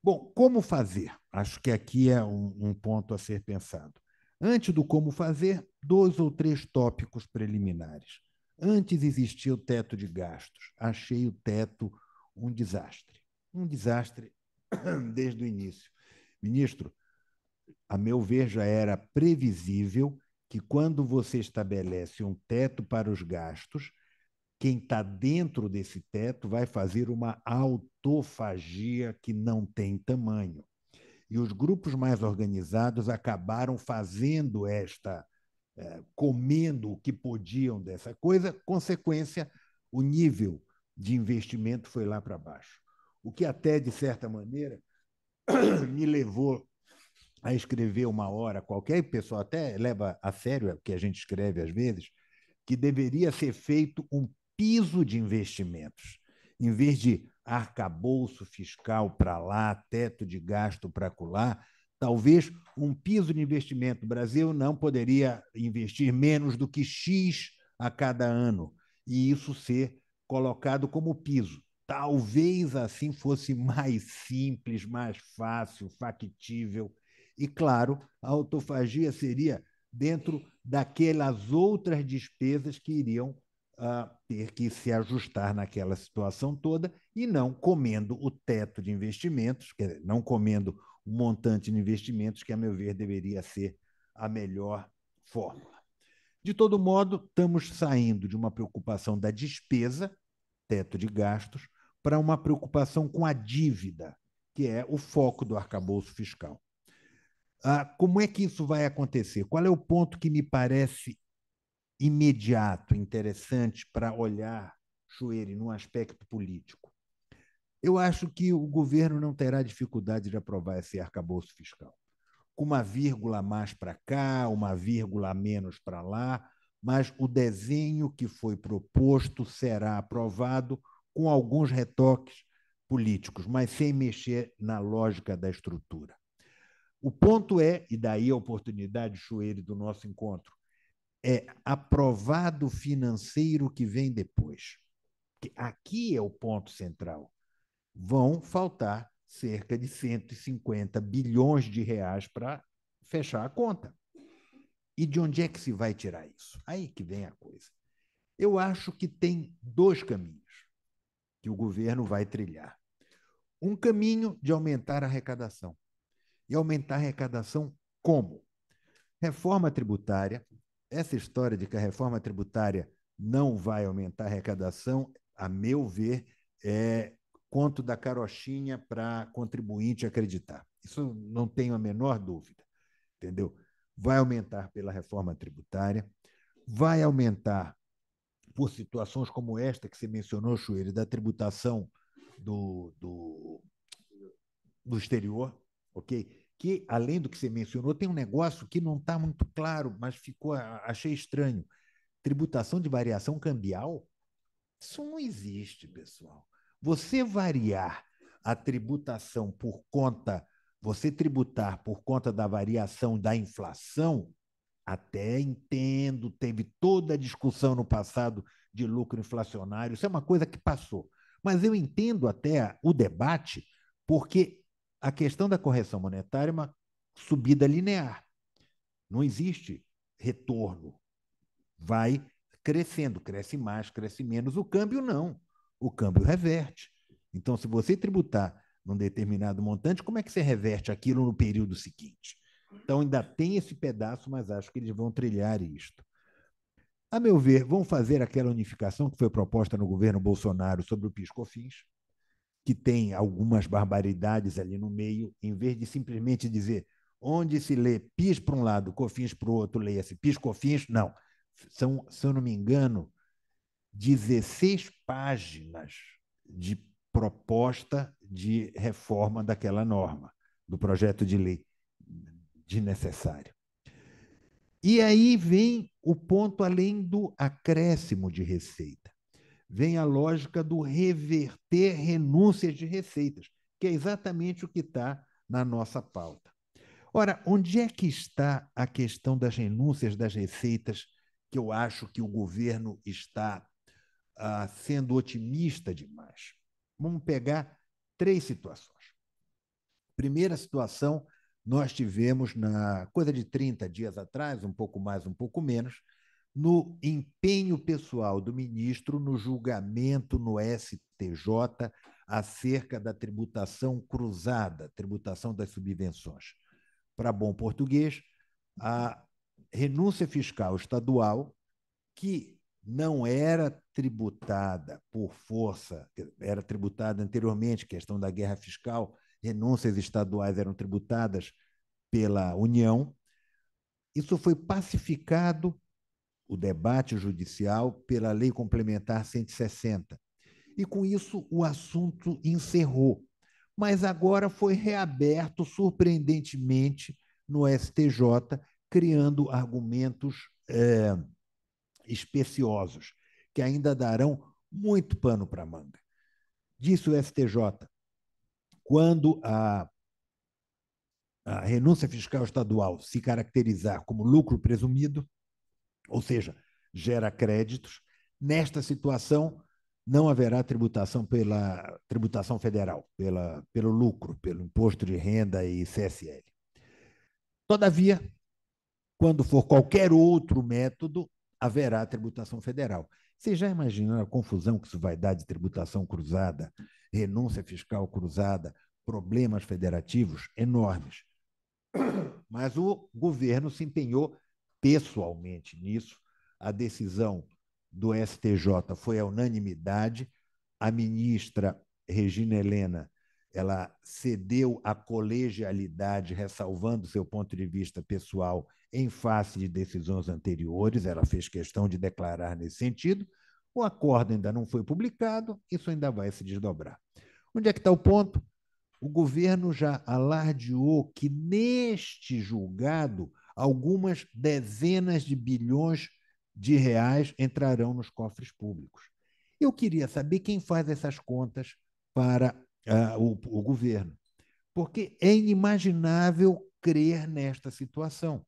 Bom, como fazer? Acho que aqui é um, um ponto a ser pensado. Antes do como fazer, dois ou três tópicos preliminares. Antes existia o teto de gastos. Achei o teto um desastre. Um desastre desde o início. Ministro, a meu ver, já era previsível que quando você estabelece um teto para os gastos, quem está dentro desse teto vai fazer uma autofagia que não tem tamanho. E os grupos mais organizados acabaram fazendo esta, é, comendo o que podiam dessa coisa, consequência, o nível de investimento foi lá para baixo. O que até, de certa maneira, me levou a escrever uma hora qualquer, pessoal até leva a sério é o que a gente escreve às vezes, que deveria ser feito um piso de investimentos. Em vez de arcabouço fiscal para lá, teto de gasto para colar, talvez um piso de investimento. O Brasil não poderia investir menos do que X a cada ano, e isso ser colocado como piso. Talvez assim fosse mais simples, mais fácil, factível. E, claro, a autofagia seria dentro daquelas outras despesas que iriam uh, ter que se ajustar naquela situação toda e não comendo o teto de investimentos, quer dizer, não comendo o montante de investimentos, que, a meu ver, deveria ser a melhor fórmula. De todo modo, estamos saindo de uma preocupação da despesa, teto de gastos, para uma preocupação com a dívida, que é o foco do arcabouço fiscal. Ah, como é que isso vai acontecer? Qual é o ponto que me parece imediato, interessante para olhar Choeire num aspecto político. Eu acho que o governo não terá dificuldade de aprovar esse arcabouço fiscal. Com uma vírgula a mais para cá, uma vírgula a menos para lá, mas o desenho que foi proposto será aprovado com alguns retoques políticos, mas sem mexer na lógica da estrutura. O ponto é, e daí a oportunidade, Choeire, do nosso encontro, é aprovado financeiro que vem depois. Aqui é o ponto central. Vão faltar cerca de 150 bilhões de reais para fechar a conta. E de onde é que se vai tirar isso? Aí que vem a coisa. Eu acho que tem dois caminhos que o governo vai trilhar. Um caminho de aumentar a arrecadação. E aumentar a arrecadação como? Reforma tributária, essa história de que a reforma tributária não vai aumentar a arrecadação, a meu ver, é conto da carochinha para contribuinte acreditar. Isso não tenho a menor dúvida, entendeu? Vai aumentar pela reforma tributária, vai aumentar por situações como esta que você mencionou, Chueiro, da tributação do, do, do exterior, ok? que, além do que você mencionou, tem um negócio que não está muito claro, mas ficou, achei estranho. Tributação de variação cambial? Isso não existe, pessoal. Você variar a tributação por conta, você tributar por conta da variação da inflação, até entendo, teve toda a discussão no passado de lucro inflacionário, isso é uma coisa que passou. Mas eu entendo até o debate, porque a questão da correção monetária é uma subida linear. Não existe retorno. Vai crescendo, cresce mais, cresce menos. O câmbio não. O câmbio reverte. Então, se você tributar num determinado montante, como é que você reverte aquilo no período seguinte? Então, ainda tem esse pedaço, mas acho que eles vão trilhar isto. A meu ver, vão fazer aquela unificação que foi proposta no governo Bolsonaro sobre o PiscoFins, que tem algumas barbaridades ali no meio, em vez de simplesmente dizer onde se lê PIS para um lado, COFINS para o outro, leia-se PIS, COFINS, não. São, se eu não me engano, 16 páginas de proposta de reforma daquela norma, do projeto de lei de necessário. E aí vem o ponto além do acréscimo de receita vem a lógica do reverter renúncias de receitas, que é exatamente o que está na nossa pauta. Ora, onde é que está a questão das renúncias das receitas que eu acho que o governo está ah, sendo otimista demais? Vamos pegar três situações. Primeira situação, nós tivemos na coisa de 30 dias atrás, um pouco mais, um pouco menos, no empenho pessoal do ministro no julgamento no STJ acerca da tributação cruzada, tributação das subvenções. Para bom português, a renúncia fiscal estadual, que não era tributada por força, era tributada anteriormente, questão da guerra fiscal, renúncias estaduais eram tributadas pela União. Isso foi pacificado o debate judicial pela Lei Complementar 160. E com isso o assunto encerrou, mas agora foi reaberto surpreendentemente no STJ, criando argumentos é, especiosos, que ainda darão muito pano para manga. Disse o STJ, quando a, a renúncia fiscal estadual se caracterizar como lucro presumido, ou seja, gera créditos. Nesta situação, não haverá tributação pela tributação federal, pela, pelo lucro, pelo imposto de renda e CSL. Todavia, quando for qualquer outro método, haverá tributação federal. Vocês já imaginaram a confusão que isso vai dar de tributação cruzada, renúncia fiscal cruzada, problemas federativos enormes? Mas o governo se empenhou pessoalmente nisso. A decisão do STJ foi a unanimidade. A ministra Regina Helena ela cedeu à colegialidade, ressalvando seu ponto de vista pessoal em face de decisões anteriores. Ela fez questão de declarar nesse sentido. O acordo ainda não foi publicado, isso ainda vai se desdobrar. Onde é que está o ponto? O governo já alardeou que neste julgado algumas dezenas de bilhões de reais entrarão nos cofres públicos. Eu queria saber quem faz essas contas para uh, o, o governo, porque é inimaginável crer nesta situação.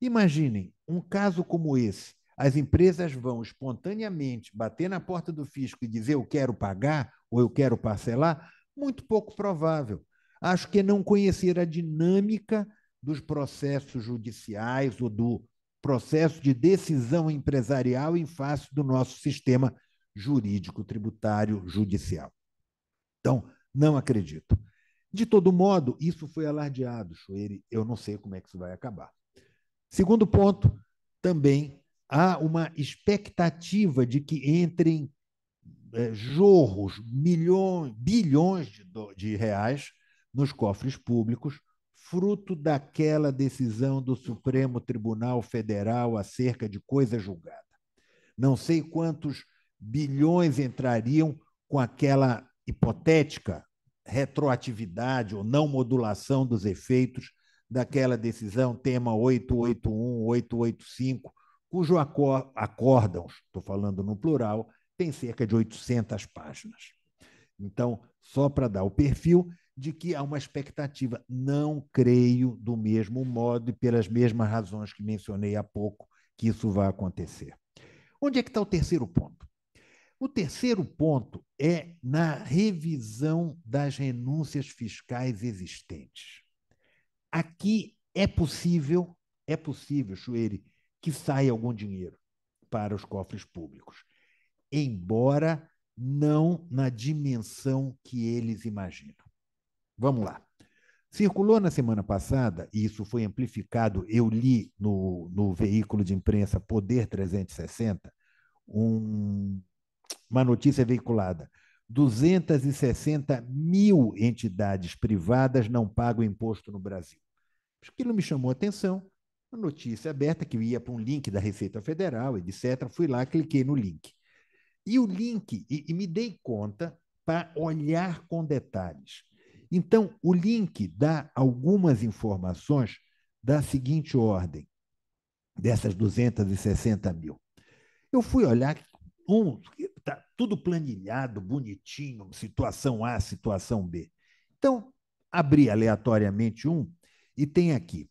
Imaginem um caso como esse: as empresas vão espontaneamente bater na porta do fisco e dizer eu quero pagar ou eu quero parcelar? Muito pouco provável. Acho que é não conhecer a dinâmica dos processos judiciais ou do processo de decisão empresarial em face do nosso sistema jurídico, tributário, judicial. Então, não acredito. De todo modo, isso foi alardeado, Choeire, eu não sei como é que isso vai acabar. Segundo ponto, também há uma expectativa de que entrem é, jorros, milhões, bilhões de, de reais nos cofres públicos fruto daquela decisão do Supremo Tribunal Federal acerca de coisa julgada. Não sei quantos bilhões entrariam com aquela hipotética retroatividade ou não modulação dos efeitos daquela decisão, tema 881, 885, cujo acor acórdãos, estou falando no plural, tem cerca de 800 páginas. Então, só para dar o perfil, de que há uma expectativa. Não creio, do mesmo modo e pelas mesmas razões que mencionei há pouco, que isso vai acontecer. Onde é que está o terceiro ponto? O terceiro ponto é na revisão das renúncias fiscais existentes. Aqui é possível, é possível, Chueire, que saia algum dinheiro para os cofres públicos, embora não na dimensão que eles imaginam. Vamos lá. Circulou na semana passada, e isso foi amplificado, eu li no, no veículo de imprensa Poder 360, um, uma notícia veiculada. 260 mil entidades privadas não pagam imposto no Brasil. Aquilo me chamou a atenção. Uma notícia aberta que ia para um link da Receita Federal, etc. Fui lá, cliquei no link. E o link, e, e me dei conta para olhar com detalhes. Então, o link dá algumas informações da seguinte ordem, dessas 260 mil. Eu fui olhar, um, tá tudo planilhado, bonitinho, situação A, situação B. Então, abri aleatoriamente um e tem aqui,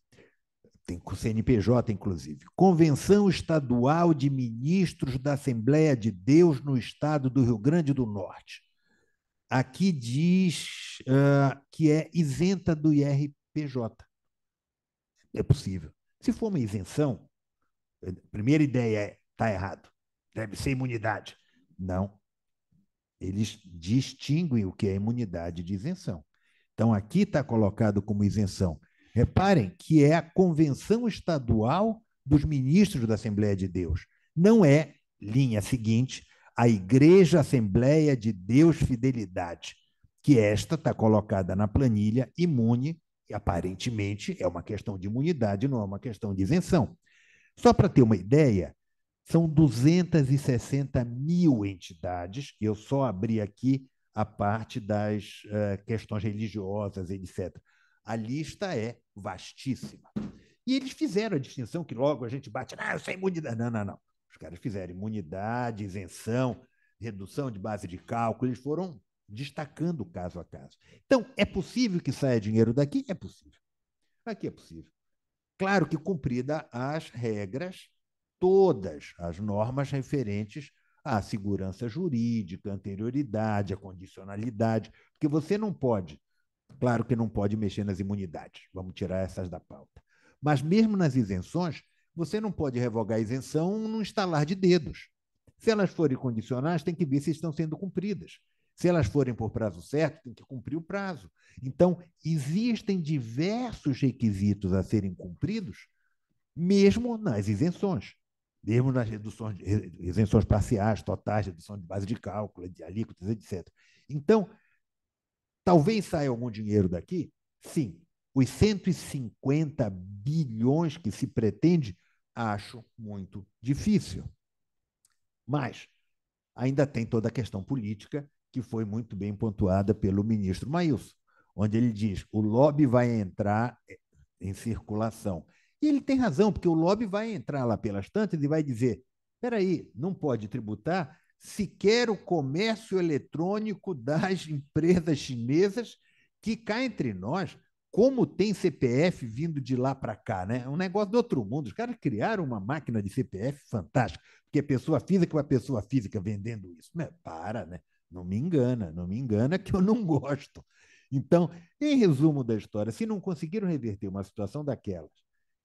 tem com CNPJ inclusive, Convenção Estadual de Ministros da Assembleia de Deus no Estado do Rio Grande do Norte aqui diz uh, que é isenta do IRPJ. É possível. Se for uma isenção, eh, primeira ideia é está errado, deve ser imunidade. Não. Eles distinguem o que é imunidade de isenção. Então, aqui está colocado como isenção. Reparem que é a Convenção Estadual dos Ministros da Assembleia de Deus. Não é, linha seguinte, a Igreja Assembleia de Deus Fidelidade, que esta está colocada na planilha imune, e aparentemente é uma questão de imunidade, não é uma questão de isenção. Só para ter uma ideia, são 260 mil entidades, eu só abri aqui a parte das uh, questões religiosas, etc. A lista é vastíssima. E eles fizeram a distinção que logo a gente bate, ah, isso é imunidade. Não, não, não. Os caras fizeram imunidade, isenção, redução de base de cálculo, eles foram destacando caso a caso. Então, é possível que saia dinheiro daqui? É possível. Aqui é possível. Claro que cumprida as regras, todas as normas referentes à segurança jurídica, anterioridade, à condicionalidade, porque você não pode, claro que não pode mexer nas imunidades, vamos tirar essas da pauta. Mas mesmo nas isenções, você não pode revogar a isenção num estalar de dedos. Se elas forem condicionais, tem que ver se estão sendo cumpridas. Se elas forem por prazo certo, tem que cumprir o prazo. Então, existem diversos requisitos a serem cumpridos, mesmo nas isenções, mesmo nas reduções, isenções parciais, totais, redução de base de cálculo, de alíquotas, etc. Então, talvez saia algum dinheiro daqui? Sim. Os 150 bilhões que se pretende acho muito difícil. Mas ainda tem toda a questão política que foi muito bem pontuada pelo ministro Mailson, onde ele diz: o lobby vai entrar em circulação. E ele tem razão, porque o lobby vai entrar lá pelas tantas e vai dizer: espera aí, não pode tributar sequer o comércio eletrônico das empresas chinesas, que cá entre nós como tem CPF vindo de lá para cá, né? É um negócio do outro mundo. Os caras criaram uma máquina de CPF fantástica, porque é pessoa física é uma pessoa física vendendo isso. Né? Para, né? Não me engana, não me engana que eu não gosto. Então, em resumo da história, se não conseguiram reverter uma situação daquelas,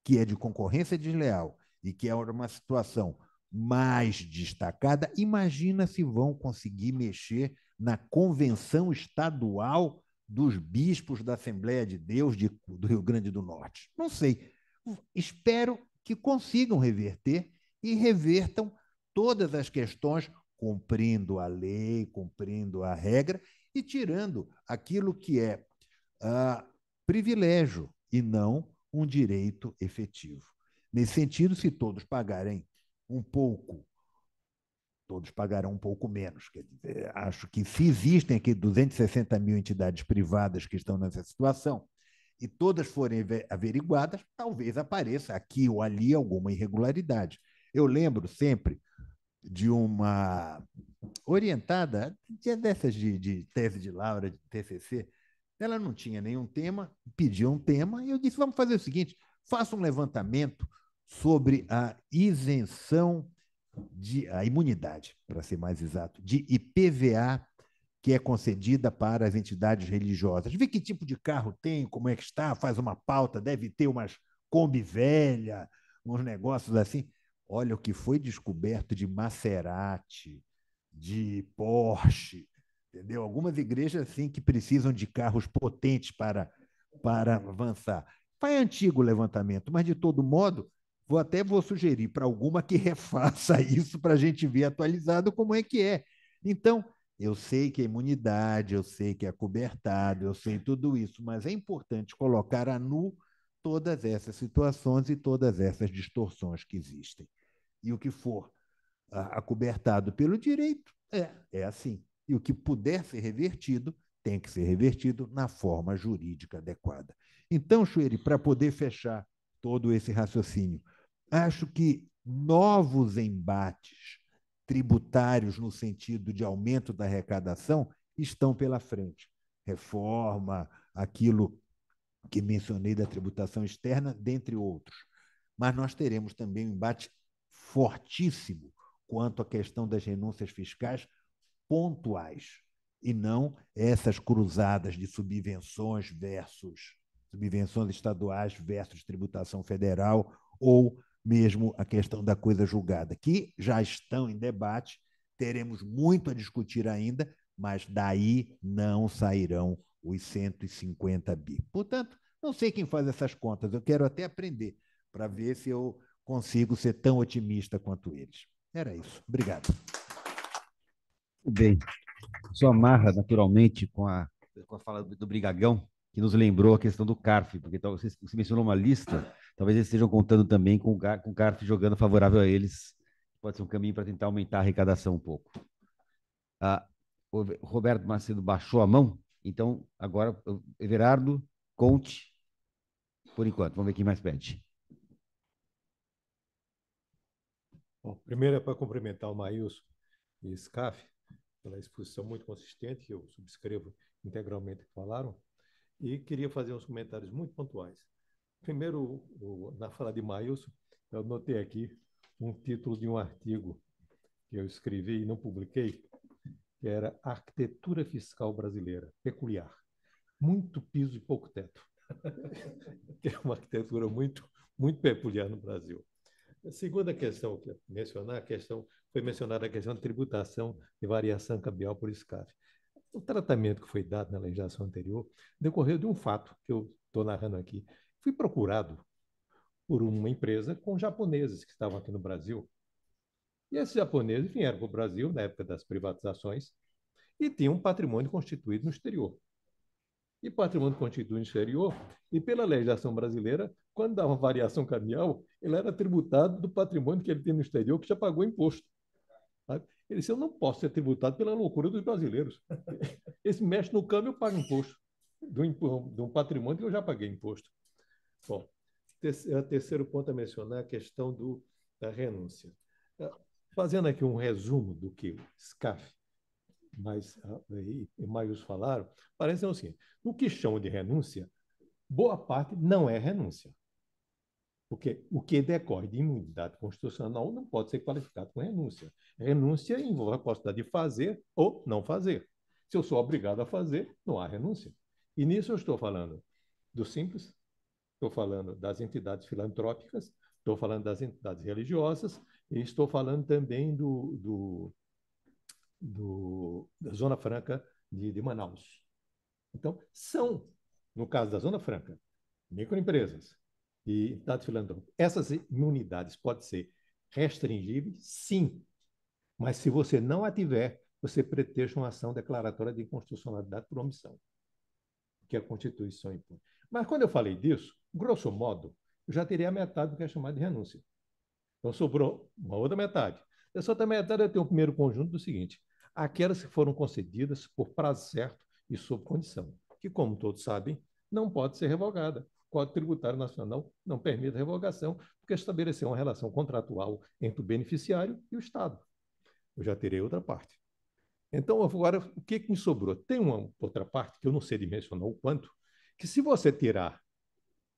que é de concorrência desleal e que é uma situação mais destacada, imagina se vão conseguir mexer na convenção estadual dos bispos da Assembleia de Deus de, do Rio Grande do Norte. Não sei. Espero que consigam reverter e revertam todas as questões, cumprindo a lei, cumprindo a regra e tirando aquilo que é ah, privilégio e não um direito efetivo. Nesse sentido, se todos pagarem um pouco todos pagarão um pouco menos. Quer dizer, acho que se existem aqui 260 mil entidades privadas que estão nessa situação e todas forem averiguadas, talvez apareça aqui ou ali alguma irregularidade. Eu lembro sempre de uma orientada, dessas de, de tese de Laura, de TCC, ela não tinha nenhum tema, pediu um tema, e eu disse: vamos fazer o seguinte, faça um levantamento sobre a isenção de a imunidade, para ser mais exato, de IPVA que é concedida para as entidades religiosas. Vê que tipo de carro tem, como é que está, faz uma pauta, deve ter umas Kombi velha, uns negócios assim. Olha o que foi descoberto de Maserati, de Porsche, entendeu? Algumas igrejas assim que precisam de carros potentes para para avançar. Foi antigo o levantamento, mas de todo modo, Vou até vou sugerir para alguma que refaça isso para a gente ver atualizado como é que é. Então, eu sei que é imunidade, eu sei que é cobertado, eu sei tudo isso, mas é importante colocar a nu todas essas situações e todas essas distorções que existem. E o que for acobertado pelo direito é, é assim. E o que puder ser revertido tem que ser revertido na forma jurídica adequada. Então, Chueri, para poder fechar todo esse raciocínio, Acho que novos embates tributários no sentido de aumento da arrecadação estão pela frente. Reforma, aquilo que mencionei da tributação externa, dentre outros. Mas nós teremos também um embate fortíssimo quanto à questão das renúncias fiscais pontuais e não essas cruzadas de subvenções versus subvenções estaduais versus tributação federal ou mesmo a questão da coisa julgada, que já estão em debate, teremos muito a discutir ainda, mas daí não sairão os 150 bi. Portanto, não sei quem faz essas contas, eu quero até aprender para ver se eu consigo ser tão otimista quanto eles. Era isso. Obrigado. Bem, só amarra naturalmente com a, com a fala do Brigagão, que nos lembrou a questão do CARF, porque então, você, você mencionou uma lista, talvez eles estejam contando também com, com o CARF jogando favorável a eles, pode ser um caminho para tentar aumentar a arrecadação um pouco. Ah, o Roberto Macedo baixou a mão, então agora, Everardo, Conte, por enquanto, vamos ver quem mais pede. Bom, primeiro é para cumprimentar o Maílson e o Scaf pela exposição muito consistente, que eu subscrevo integralmente que falaram e queria fazer uns comentários muito pontuais. Primeiro, na fala de Mailson, eu notei aqui um título de um artigo que eu escrevi e não publiquei, que era Arquitetura Fiscal Brasileira, peculiar. Muito piso e pouco teto. que é uma arquitetura muito, muito peculiar no Brasil. A segunda questão que é mencionar, a questão foi mencionada a questão de tributação de variação cambial por escala. O tratamento que foi dado na legislação anterior decorreu de um fato que eu estou narrando aqui. Fui procurado por uma empresa com japoneses que estavam aqui no Brasil. E esses japoneses vieram para o Brasil na época das privatizações e tinham um patrimônio constituído no exterior. E patrimônio constituído no exterior, e pela legislação brasileira, quando dava variação cambial, ele era tributado do patrimônio que ele tinha no exterior, que já pagou imposto. Ele disse: Eu não posso ser tributado pela loucura dos brasileiros. Esse mexe no câmbio, paga imposto do, de um patrimônio que eu já paguei imposto. Bom, terceiro, é, terceiro ponto a mencionar é a questão do, da renúncia. É, fazendo aqui um resumo do que o SCAF ah, e Maius falaram, parece ser o seguinte: no que chamam de renúncia, boa parte não é renúncia. Porque o que decorre de imunidade constitucional não pode ser qualificado com renúncia. Renúncia envolve a possibilidade de fazer ou não fazer. Se eu sou obrigado a fazer, não há renúncia. E nisso eu estou falando do simples, estou falando das entidades filantrópicas, estou falando das entidades religiosas e estou falando também do, do, do da Zona Franca de, de Manaus. Então, são, no caso da Zona Franca, microempresas, e dados tá filantrópicos. Essas imunidades podem ser restringíveis, sim, mas se você não a tiver, você pretexta uma ação declaratória de inconstitucionalidade por omissão, que a Constituição impõe. Mas quando eu falei disso, grosso modo, eu já teria a metade do que é chamado de renúncia. Então sobrou uma outra metade. Essa outra metade eu tenho o primeiro conjunto do seguinte: aquelas que foram concedidas por prazo certo e sob condição, que, como todos sabem, não pode ser revogada. Código Tributário Nacional não permite revogação, porque estabeleceu uma relação contratual entre o beneficiário e o Estado. Eu já terei outra parte. Então, agora, o que, que me sobrou? Tem uma outra parte, que eu não sei dimensionar o quanto, que se você tirar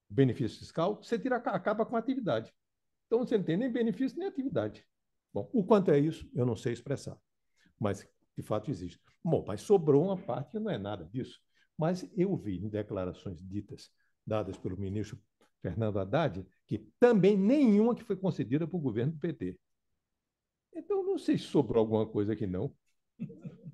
benefício fiscal, você tira, acaba com a atividade. Então, você não tem nem benefício nem atividade. Bom, o quanto é isso, eu não sei expressar, mas de fato existe. Bom, mas sobrou uma parte que não é nada disso. Mas eu vi em declarações ditas dadas pelo ministro Fernando Haddad, que também nenhuma que foi concedida para o governo do PT. Então, não sei se sobrou alguma coisa aqui, não.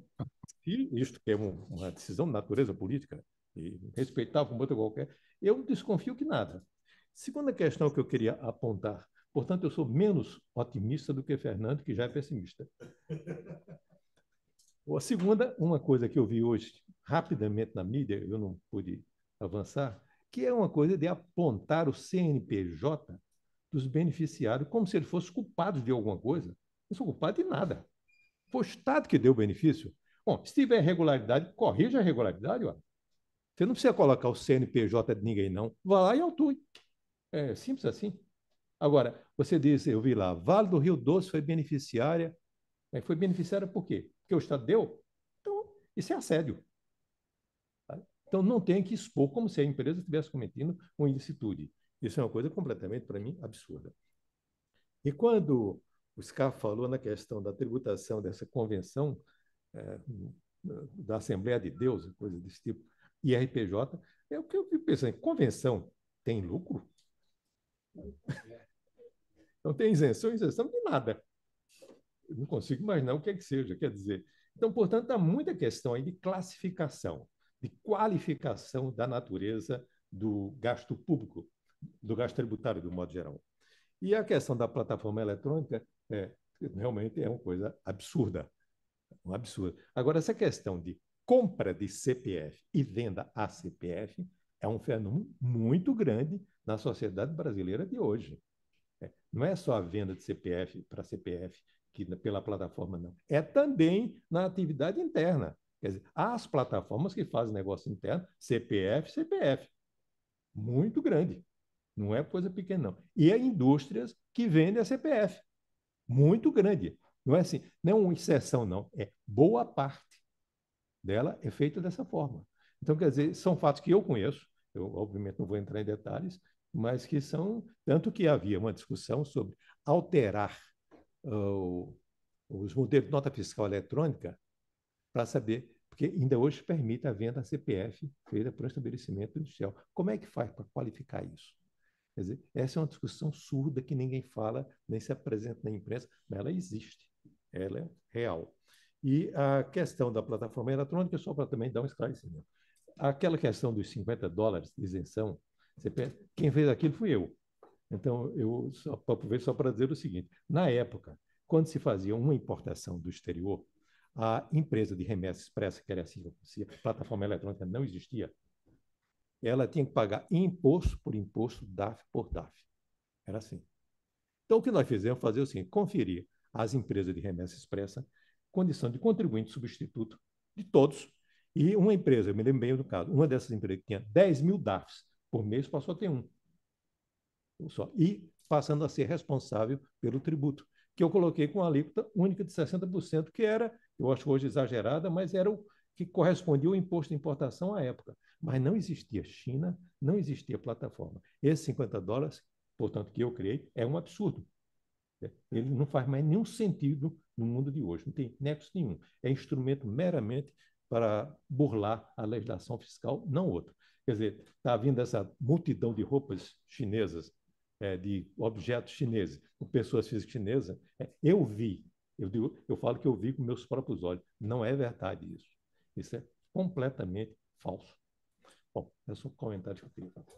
E isto é uma decisão de natureza política, e respeitável como outra qualquer, eu desconfio que nada. Segunda questão que eu queria apontar. Portanto, eu sou menos otimista do que Fernando, que já é pessimista. A segunda, uma coisa que eu vi hoje rapidamente na mídia, eu não pude avançar, que é uma coisa de apontar o CNPJ dos beneficiários como se ele fosse culpado de alguma coisa. Não sou culpado de nada. Foi o Estado que deu o benefício. Bom, se tiver irregularidade, corrija a irregularidade. Ó. Você não precisa colocar o CNPJ de ninguém, não. Vá lá e autue. É simples assim. Agora, você diz, eu vi lá, Vale do Rio Doce foi beneficiária. É, foi beneficiária por quê? Porque o Estado deu? Então, isso é assédio. Então, não tem que expor como se a empresa estivesse cometendo uma ilicitude. Isso é uma coisa completamente, para mim, absurda. E quando o Scar falou na questão da tributação dessa convenção é, da Assembleia de Deus, coisa desse tipo, IRPJ, é o que eu fico pensando, convenção tem lucro? Não tem isenção, isenção de nada. Eu não consigo imaginar o que é que seja, quer dizer. Então, portanto, há muita questão aí de classificação de qualificação da natureza do gasto público, do gasto tributário, do modo geral. E a questão da plataforma eletrônica é, realmente é uma coisa absurda. Um absurdo. Agora, essa questão de compra de CPF e venda a CPF é um fenômeno muito grande na sociedade brasileira de hoje. É, não é só a venda de CPF para CPF que, pela plataforma, não. É também na atividade interna. Quer dizer, as plataformas que fazem negócio interno, CPF, CPF. Muito grande. Não é coisa pequena, não. E as é indústrias que vendem a CPF. Muito grande. Não é assim, não é uma exceção, não. É boa parte dela é feita dessa forma. Então, quer dizer, são fatos que eu conheço, eu obviamente não vou entrar em detalhes, mas que são. Tanto que havia uma discussão sobre alterar uh, os modelos de nota fiscal eletrônica para saber, porque ainda hoje permite a venda a CPF feita por um estabelecimento industrial. Como é que faz para qualificar isso? Quer dizer, essa é uma discussão surda que ninguém fala, nem se apresenta na imprensa, mas ela existe, ela é real. E a questão da plataforma eletrônica, só para também dar um esclarecimento. Aquela questão dos 50 dólares de isenção, quem fez aquilo fui eu. Então, eu só, só para dizer o seguinte: na época, quando se fazia uma importação do exterior, a empresa de remessa expressa, que era assim, a plataforma eletrônica não existia, ela tinha que pagar imposto por imposto, DAF por DAF. Era assim. Então, o que nós fizemos fazer o seguinte: conferir às empresas de remessa expressa condição de contribuinte substituto de todos. E uma empresa, eu me lembro bem do caso, uma dessas empresas que tinha 10 mil DAFs por mês passou a ter um. Só. E passando a ser responsável pelo tributo, que eu coloquei com alíquota única de 60%, que era eu acho hoje exagerada, mas era o que correspondia ao imposto de importação à época. Mas não existia China, não existia plataforma. Esses 50 dólares, portanto, que eu criei, é um absurdo. Ele não faz mais nenhum sentido no mundo de hoje, não tem nexo nenhum. É instrumento meramente para burlar a legislação fiscal, não outro. Quer dizer, está vindo essa multidão de roupas chinesas, é, de objetos chineses, de pessoas físicas chinesas. É, eu vi eu, digo, eu falo que eu vi com meus próprios olhos. Não é verdade isso. Isso é completamente falso. Bom, é só um comentário que eu queria fazer.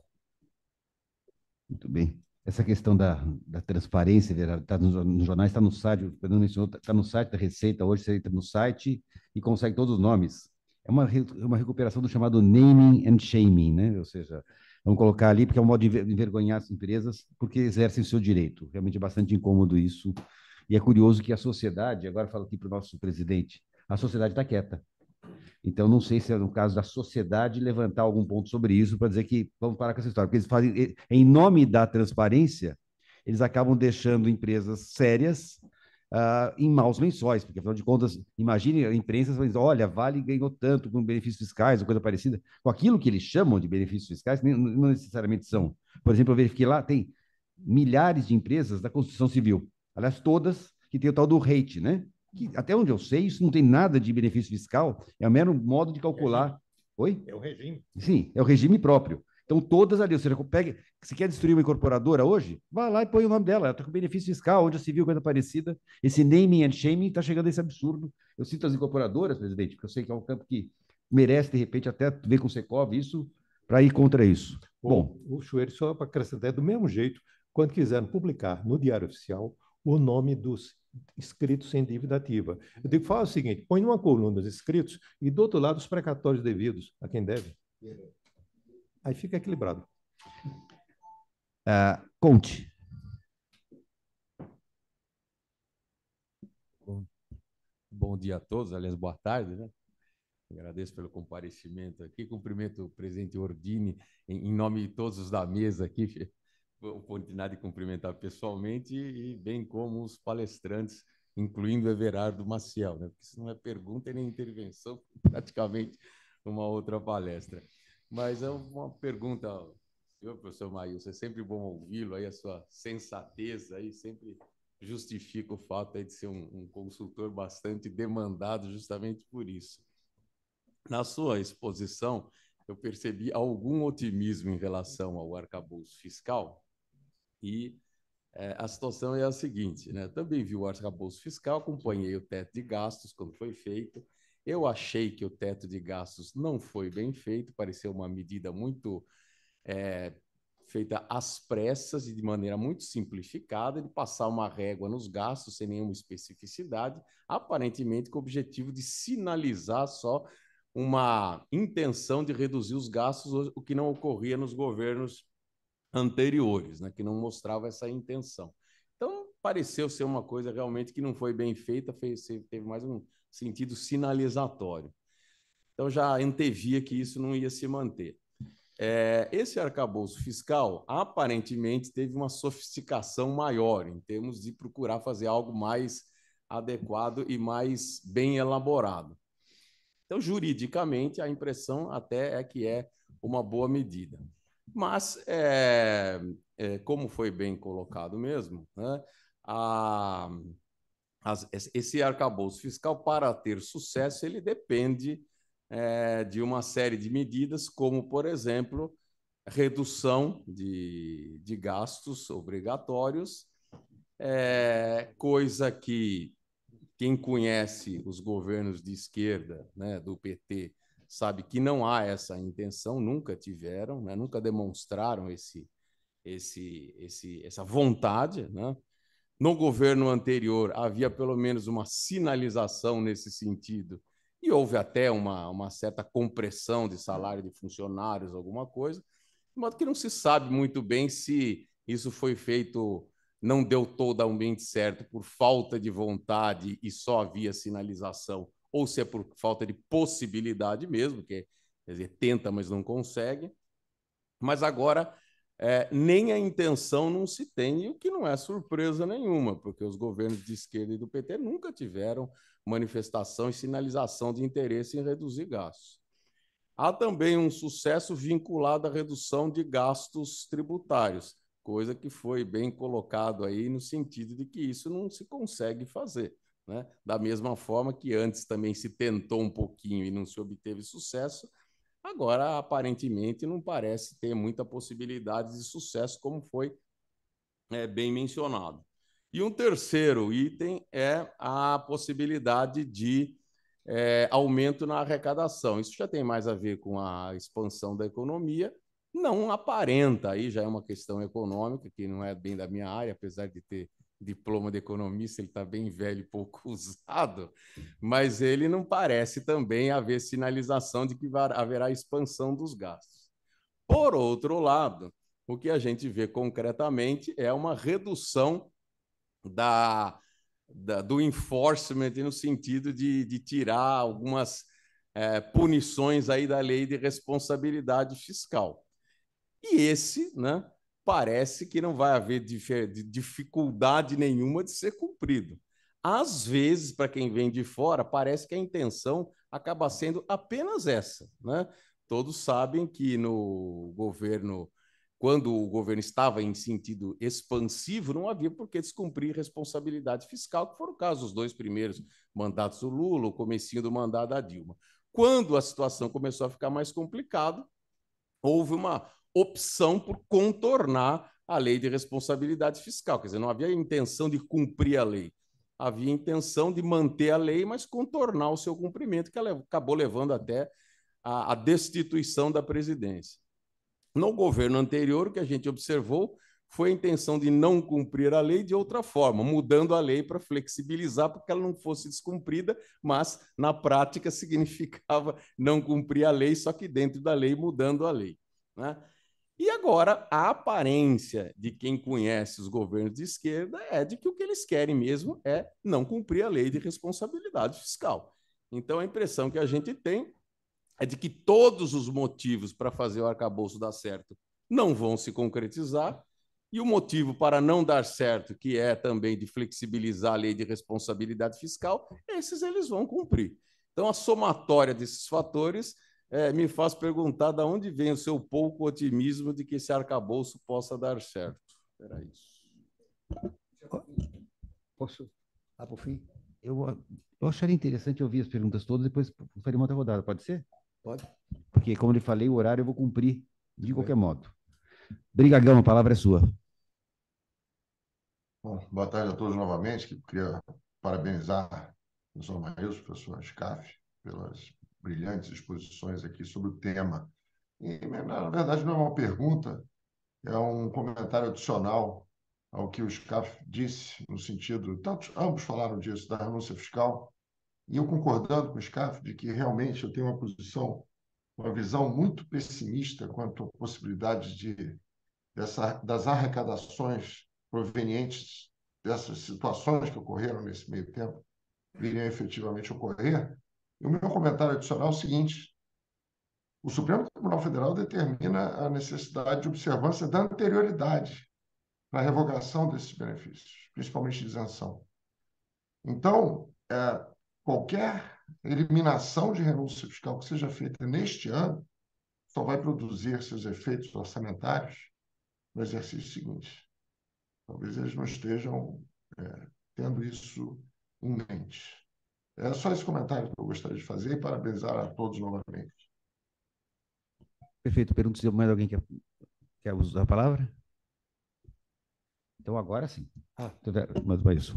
Muito bem. Essa questão da, da transparência, está nos, jornais, está no site, o Fernando mencionou, está tá no site da Receita, hoje você entra no site e consegue todos os nomes. É uma, é uma recuperação do chamado naming and shaming, né? Ou seja, vamos colocar ali, porque é um modo de envergonhar as empresas, porque exercem o seu direito. Realmente é bastante incômodo isso. E é curioso que a sociedade, agora falo aqui para o nosso presidente, a sociedade está quieta. Então, não sei se é no caso da sociedade levantar algum ponto sobre isso para dizer que vamos parar com essa história. Porque eles fazem, em nome da transparência, eles acabam deixando empresas sérias uh, em maus lençóis, porque afinal de contas, imagine a imprensa falando: olha, Vale ganhou tanto com benefícios fiscais, ou coisa parecida, com aquilo que eles chamam de benefícios fiscais, não necessariamente são. Por exemplo, eu verifiquei lá, tem milhares de empresas da construção civil aliás, todas, que tem o tal do rate, né? Que, uhum. até onde eu sei, isso não tem nada de benefício fiscal, é um mero modo de calcular. Oi? É o regime. Sim, é o regime próprio. Então, todas ali, ou seja, pega se quer destruir uma incorporadora hoje, vá lá e põe o nome dela. Ela está com benefício fiscal, onde a civil coisa parecida. Esse naming and shaming está chegando a esse absurdo. Eu cito as incorporadoras, presidente, porque eu sei que é um campo que merece, de repente, até ver com o Secov isso, para ir contra isso. Bom, Bom o Chueiro, só para acrescentar, é do mesmo jeito, quando quiserem publicar no Diário Oficial o nome dos escritos em dívida ativa. Eu digo, fala o seguinte, põe numa coluna os escritos e do outro lado os precatórios devidos a quem deve. Aí fica equilibrado. Uh, conte. Bom, bom, dia a todos, aliás, boa tarde, né? Agradeço pelo comparecimento aqui. Cumprimento o presidente Ordini em, em nome de todos os da mesa aqui oportunidade de cumprimentar pessoalmente e bem como os palestrantes, incluindo Everardo Maciel, né? porque isso não é pergunta nem intervenção, praticamente uma outra palestra. Mas é uma pergunta, senhor professor Maílson, é sempre bom ouvi-lo, aí a sua sensatez aí sempre justifica o fato aí de ser um, um consultor bastante demandado justamente por isso. Na sua exposição, eu percebi algum otimismo em relação ao arcabouço fiscal, e é, a situação é a seguinte: né? também vi o arcabouço fiscal, acompanhei o teto de gastos quando foi feito. Eu achei que o teto de gastos não foi bem feito, pareceu uma medida muito é, feita às pressas e de maneira muito simplificada, de passar uma régua nos gastos sem nenhuma especificidade, aparentemente com o objetivo de sinalizar só uma intenção de reduzir os gastos, o que não ocorria nos governos anteriores, né, que não mostrava essa intenção. Então, pareceu ser uma coisa realmente que não foi bem feita, fez, teve mais um sentido sinalizatório. Então, já antevia que isso não ia se manter. É, esse arcabouço fiscal, aparentemente, teve uma sofisticação maior em termos de procurar fazer algo mais adequado e mais bem elaborado. Então, juridicamente, a impressão até é que é uma boa medida. Mas, é, é, como foi bem colocado mesmo, né, a, esse arcabouço fiscal, para ter sucesso, ele depende é, de uma série de medidas, como, por exemplo, redução de, de gastos obrigatórios, é, coisa que quem conhece os governos de esquerda né, do PT sabe que não há essa intenção, nunca tiveram, né? nunca demonstraram esse, esse, esse, essa vontade. Né? No governo anterior havia pelo menos uma sinalização nesse sentido e houve até uma, uma certa compressão de salário de funcionários, alguma coisa, de modo que não se sabe muito bem se isso foi feito, não deu totalmente certo por falta de vontade e só havia sinalização ou se é por falta de possibilidade mesmo, que quer dizer, tenta, mas não consegue. Mas agora é, nem a intenção não se tem, e o que não é surpresa nenhuma, porque os governos de esquerda e do PT nunca tiveram manifestação e sinalização de interesse em reduzir gastos. Há também um sucesso vinculado à redução de gastos tributários, coisa que foi bem colocado aí no sentido de que isso não se consegue fazer. Né? Da mesma forma que antes também se tentou um pouquinho e não se obteve sucesso, agora aparentemente não parece ter muita possibilidade de sucesso, como foi é, bem mencionado. E um terceiro item é a possibilidade de é, aumento na arrecadação. Isso já tem mais a ver com a expansão da economia, não aparenta, aí já é uma questão econômica, que não é bem da minha área, apesar de ter diploma de economista, ele está bem velho, pouco usado, mas ele não parece também haver sinalização de que haverá expansão dos gastos. Por outro lado, o que a gente vê concretamente é uma redução da, da do enforcement no sentido de, de tirar algumas é, punições aí da lei de responsabilidade fiscal. E esse, né, parece que não vai haver dificuldade nenhuma de ser cumprido. Às vezes, para quem vem de fora, parece que a intenção acaba sendo apenas essa. Né? Todos sabem que no governo, quando o governo estava em sentido expansivo, não havia por que descumprir responsabilidade fiscal, que foram o caso dos dois primeiros mandatos do Lula, o comecinho do mandato da Dilma. Quando a situação começou a ficar mais complicada, houve uma opção por contornar a lei de responsabilidade fiscal. Quer dizer, não havia intenção de cumprir a lei. Havia intenção de manter a lei, mas contornar o seu cumprimento, que ela acabou levando até a, a destituição da presidência. No governo anterior, o que a gente observou foi a intenção de não cumprir a lei de outra forma, mudando a lei para flexibilizar para que ela não fosse descumprida, mas na prática significava não cumprir a lei, só que dentro da lei mudando a lei. Né? E agora, a aparência de quem conhece os governos de esquerda é de que o que eles querem mesmo é não cumprir a lei de responsabilidade fiscal. Então, a impressão que a gente tem é de que todos os motivos para fazer o arcabouço dar certo não vão se concretizar, e o motivo para não dar certo, que é também de flexibilizar a lei de responsabilidade fiscal, esses eles vão cumprir. Então, a somatória desses fatores é, me faz perguntar de onde vem o seu pouco otimismo de que esse arcabouço possa dar certo. Era isso. Posso? Ah, por fim? Eu, eu acharia interessante ouvir as perguntas todas, depois faria uma outra rodada, pode ser? Pode. Porque, como lhe falei, o horário eu vou cumprir de qualquer bem. modo. Brigagão, a palavra é sua. Bom, boa tarde a todos novamente. Queria parabenizar o professor Marius, o professor Scaf, pelas brilhantes exposições aqui sobre o tema. E, na verdade, não é uma pergunta, é um comentário adicional ao que o SCAF disse, no sentido, tantos, ambos falaram disso, da renúncia fiscal, e eu concordando com o SCAF de que realmente eu tenho uma posição, uma visão muito pessimista quanto à possibilidade de, dessa, das arrecadações provenientes dessas situações que ocorreram nesse meio tempo, viriam efetivamente ocorrer, e o meu comentário adicional é o seguinte: o Supremo Tribunal Federal determina a necessidade de observância da anterioridade na revogação desses benefícios, principalmente de isenção. Então, é, qualquer eliminação de renúncia fiscal que seja feita neste ano só vai produzir seus efeitos orçamentários no exercício seguinte. Talvez eles não estejam é, tendo isso em mente. É só esse comentário que eu gostaria de fazer e parabenizar a todos novamente. Perfeito. Pergunto se mais alguém quer, quer usar a palavra. Então, agora sim. Ah. Mas vai isso.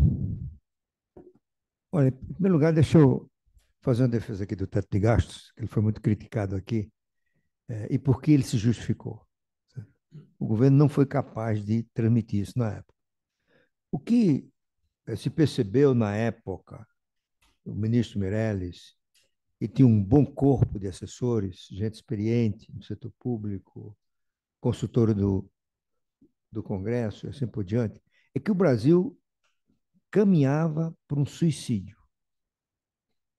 Olha, em primeiro lugar, deixa eu fazer uma defesa aqui do teto de gastos, que ele foi muito criticado aqui, é, e por que ele se justificou. O governo não foi capaz de transmitir isso na época. O que eh, se percebeu na época o ministro Meirelles, e tinha um bom corpo de assessores, gente experiente no setor público, consultor do, do Congresso e assim por diante, é que o Brasil caminhava para um suicídio.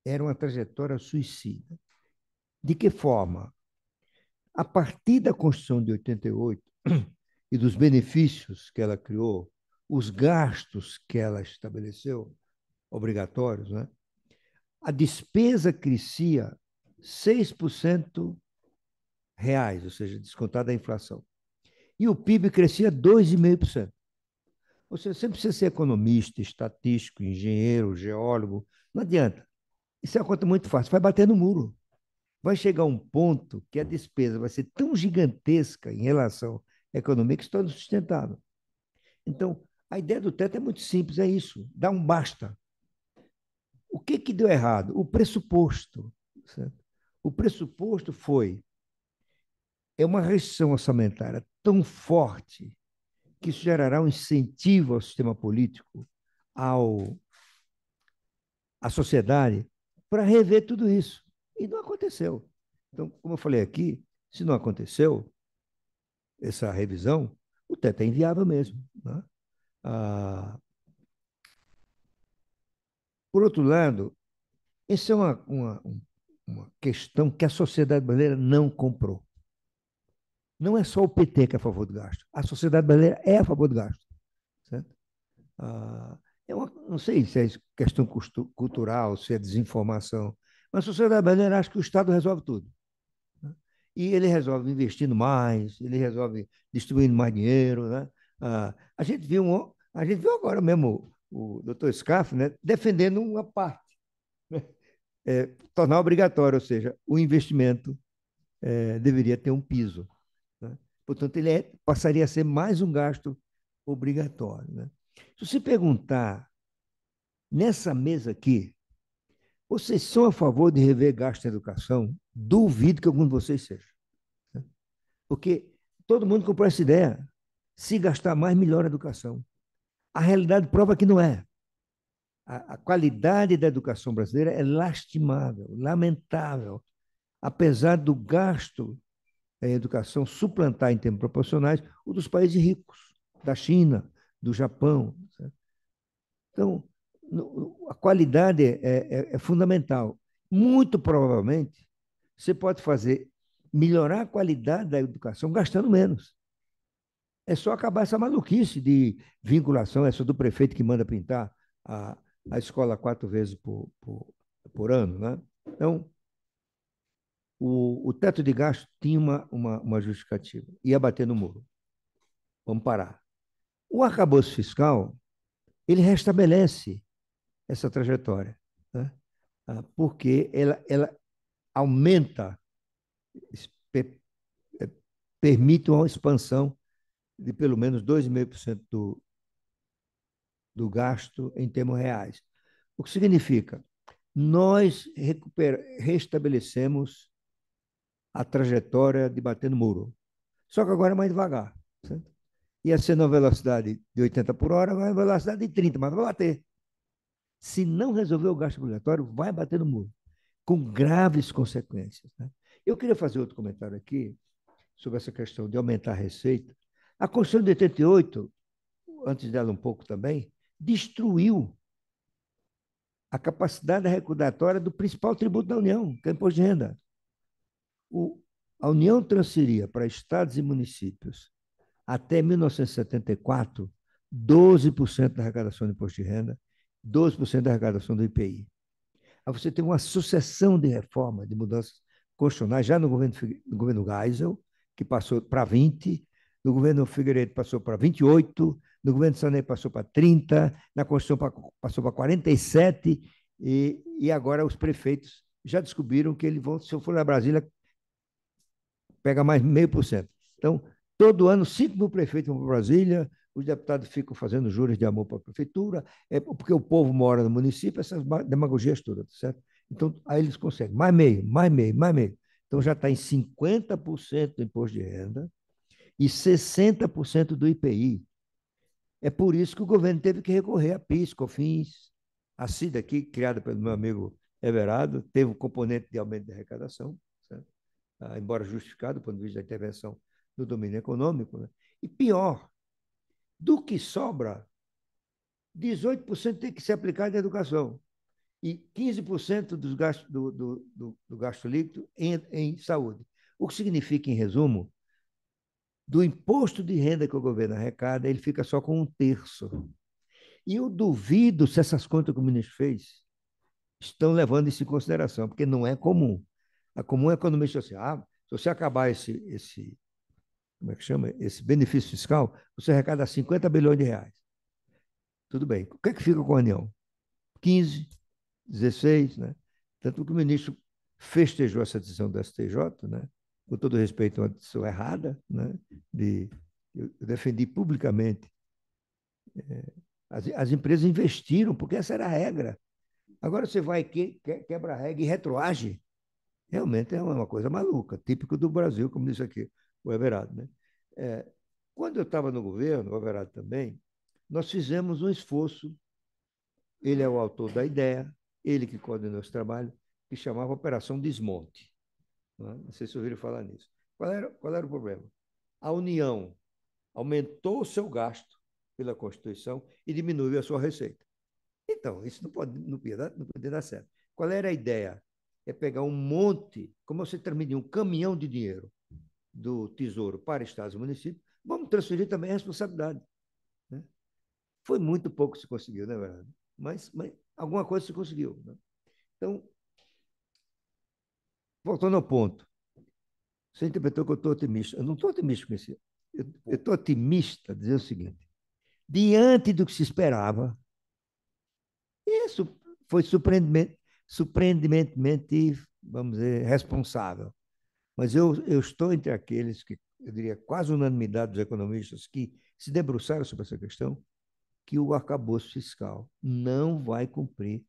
Era uma trajetória suicida. De que forma? A partir da Constituição de 88 e dos benefícios que ela criou, os gastos que ela estabeleceu, obrigatórios, né? a despesa crescia 6% reais, ou seja, descontada a inflação. E o PIB crescia 2,5%. Ou seja, você precisa ser economista, estatístico, engenheiro, geólogo, não adianta. Isso é uma conta muito fácil, vai bater no muro. Vai chegar um ponto que a despesa vai ser tão gigantesca em relação à economia que se torna sustentável. Então, a ideia do teto é muito simples, é isso. Dá um basta. O que, que deu errado? O pressuposto. Certo? O pressuposto foi é uma restrição orçamentária tão forte que isso gerará um incentivo ao sistema político, ao à sociedade, para rever tudo isso. E não aconteceu. Então, como eu falei aqui, se não aconteceu essa revisão, o teto é inviável mesmo. Né? Ah, por outro lado, essa é uma, uma, uma questão que a sociedade brasileira não comprou. Não é só o PT que é a favor do gasto. A sociedade brasileira é a favor do gasto. Certo? Ah, eu é não sei se é questão cultural, se é desinformação, mas a sociedade brasileira acha que o Estado resolve tudo. Né? E ele resolve investindo mais, ele resolve distribuindo mais dinheiro. Né? Ah, a, gente viu, a gente viu agora mesmo o doutor Scaff, né, defendendo uma parte, né? é, tornar obrigatório, ou seja, o investimento é, deveria ter um piso. Né? Portanto, ele é, passaria a ser mais um gasto obrigatório. Né? Se você perguntar, nessa mesa aqui, vocês são a favor de rever gasto em educação? Duvido que algum de vocês seja. Né. Porque todo mundo comprou essa ideia. Se gastar mais, melhor a educação. A realidade prova que não é. A, a qualidade da educação brasileira é lastimável, lamentável. Apesar do gasto eh, em educação suplantar em termos proporcionais o dos países ricos, da China, do Japão. Né? Então, a qualidade é, é, é, é, fundamental. Muito provavelmente, você pode fazer melhorar a qualidade da educação gastando menos. É só acabar essa maluquice de vinculação, essa é do prefeito que manda pintar a, a escola quatro vezes por, por, por ano. Né? Então, o, o teto de gasto tinha uma, uma, uma justificativa, ia bater no muro. Vamos parar. O arcabouço fiscal, ele restabelece essa trajetória, né? Ah, porque ela, ela aumenta, é, permite uma expansão de pelo menos 2,5% do, do gasto em termos reais. O que significa? Nós recupera, restabelecemos a trajetória de bater no muro. Só que agora é mais devagar. Certo? Ia ser uma velocidade de 80 por hora, agora é uma velocidade de 30, mas vai bater. Se não resolver o gasto obrigatório, vai bater no muro, com graves consequências. Né? Eu queria fazer outro comentário aqui sobre essa questão de aumentar a receita, a Constituição de 88, antes dela um pouco também, destruiu a capacidade arrecadatória do principal tributo da União, que é o imposto de renda. O, a União transferia para estados e municípios, até 1974, 12% da arrecadação do imposto de renda, 12% da arrecadação do IPI. Aí você tem uma sucessão de reformas, de mudanças constitucionais, já no governo, no governo Geisel, que passou para 20, no governo Figueiredo passou para 28, no governo Sané passou para 30, na Constituição passou para 47, e, e agora os prefeitos já descobriram que eles vão, se eu for na Brasília, pega mais meio por cento. Então, todo ano, 5 mil prefeitos vão para Brasília, os deputados ficam fazendo juros de amor para a prefeitura, é porque o povo mora no município, essas demagogias todas, tá certo? Então, aí eles conseguem, mais meio, mais meio, mais meio. Então, já está em 50% do imposto de renda, e 60% do IPI. É por isso que o governo teve que recorrer a PIS, COFINS, a CIDA aqui, criada pelo meu amigo Everardo, teve um componente de aumento de arrecadação, ah, embora justificado do ponto de vista da intervenção no domínio econômico. Né? E pior, do que sobra, 18% tem que ser aplicado em educação e 15% dos gastos, do, do, do, do, gasto líquido em, em saúde. O que significa, em resumo, do imposto de renda que o governo arrecada, ele fica só com um terço. E eu duvido se essas contas que o ministro fez estão levando isso em consideração, porque não é comum. A comum é a economia assim, Ah, se você acabar esse, esse, como é que chama? Esse benefício fiscal, você arrecada 50 bilhões de reais. Tudo bem. O que é que fica com a União? 15, 16, né? Tanto que o ministro festejou essa decisão do STJ, né? com todo respeito, uma decisão errada, né? de, eu, defendi publicamente. Eh, as, as empresas investiram, porque essa era a regra. Agora você vai que, quebra a regra e retroage. Realmente é uma coisa maluca, típico do Brasil, como disse aqui o Everardo. Né? É, quando eu estava no governo, o Everardo também, nós fizemos um esforço. Ele é o autor da ideia, ele que coordenou esse trabalho, que chamava Operação Desmonte. Né? Não sei se ouviram falar nisso. Qual era, qual era o problema? A União aumentou o seu gasto pela Constituição e diminuiu a sua receita. Então, isso não, pode, não, podia, dar, não podia dar certo. Qual era a ideia? É pegar um monte, como você transmitir um caminhão de dinheiro do Tesouro para estados e municípios, vamos transferir também a responsabilidade. Né? Foi muito pouco que se conseguiu, não é verdade? Mas, mas alguma coisa se conseguiu. Né? Então, Voltando ao ponto, você interpretou que eu estou otimista. Eu não estou otimista com isso. Eu estou otimista dizendo o seguinte: diante do que se esperava, isso é foi surpreendentemente, surpreendentemente vamos dizer, responsável. Mas eu, eu estou entre aqueles que, eu diria, quase unanimidade dos economistas que se debruçaram sobre essa questão, que o arcabouço fiscal não vai cumprir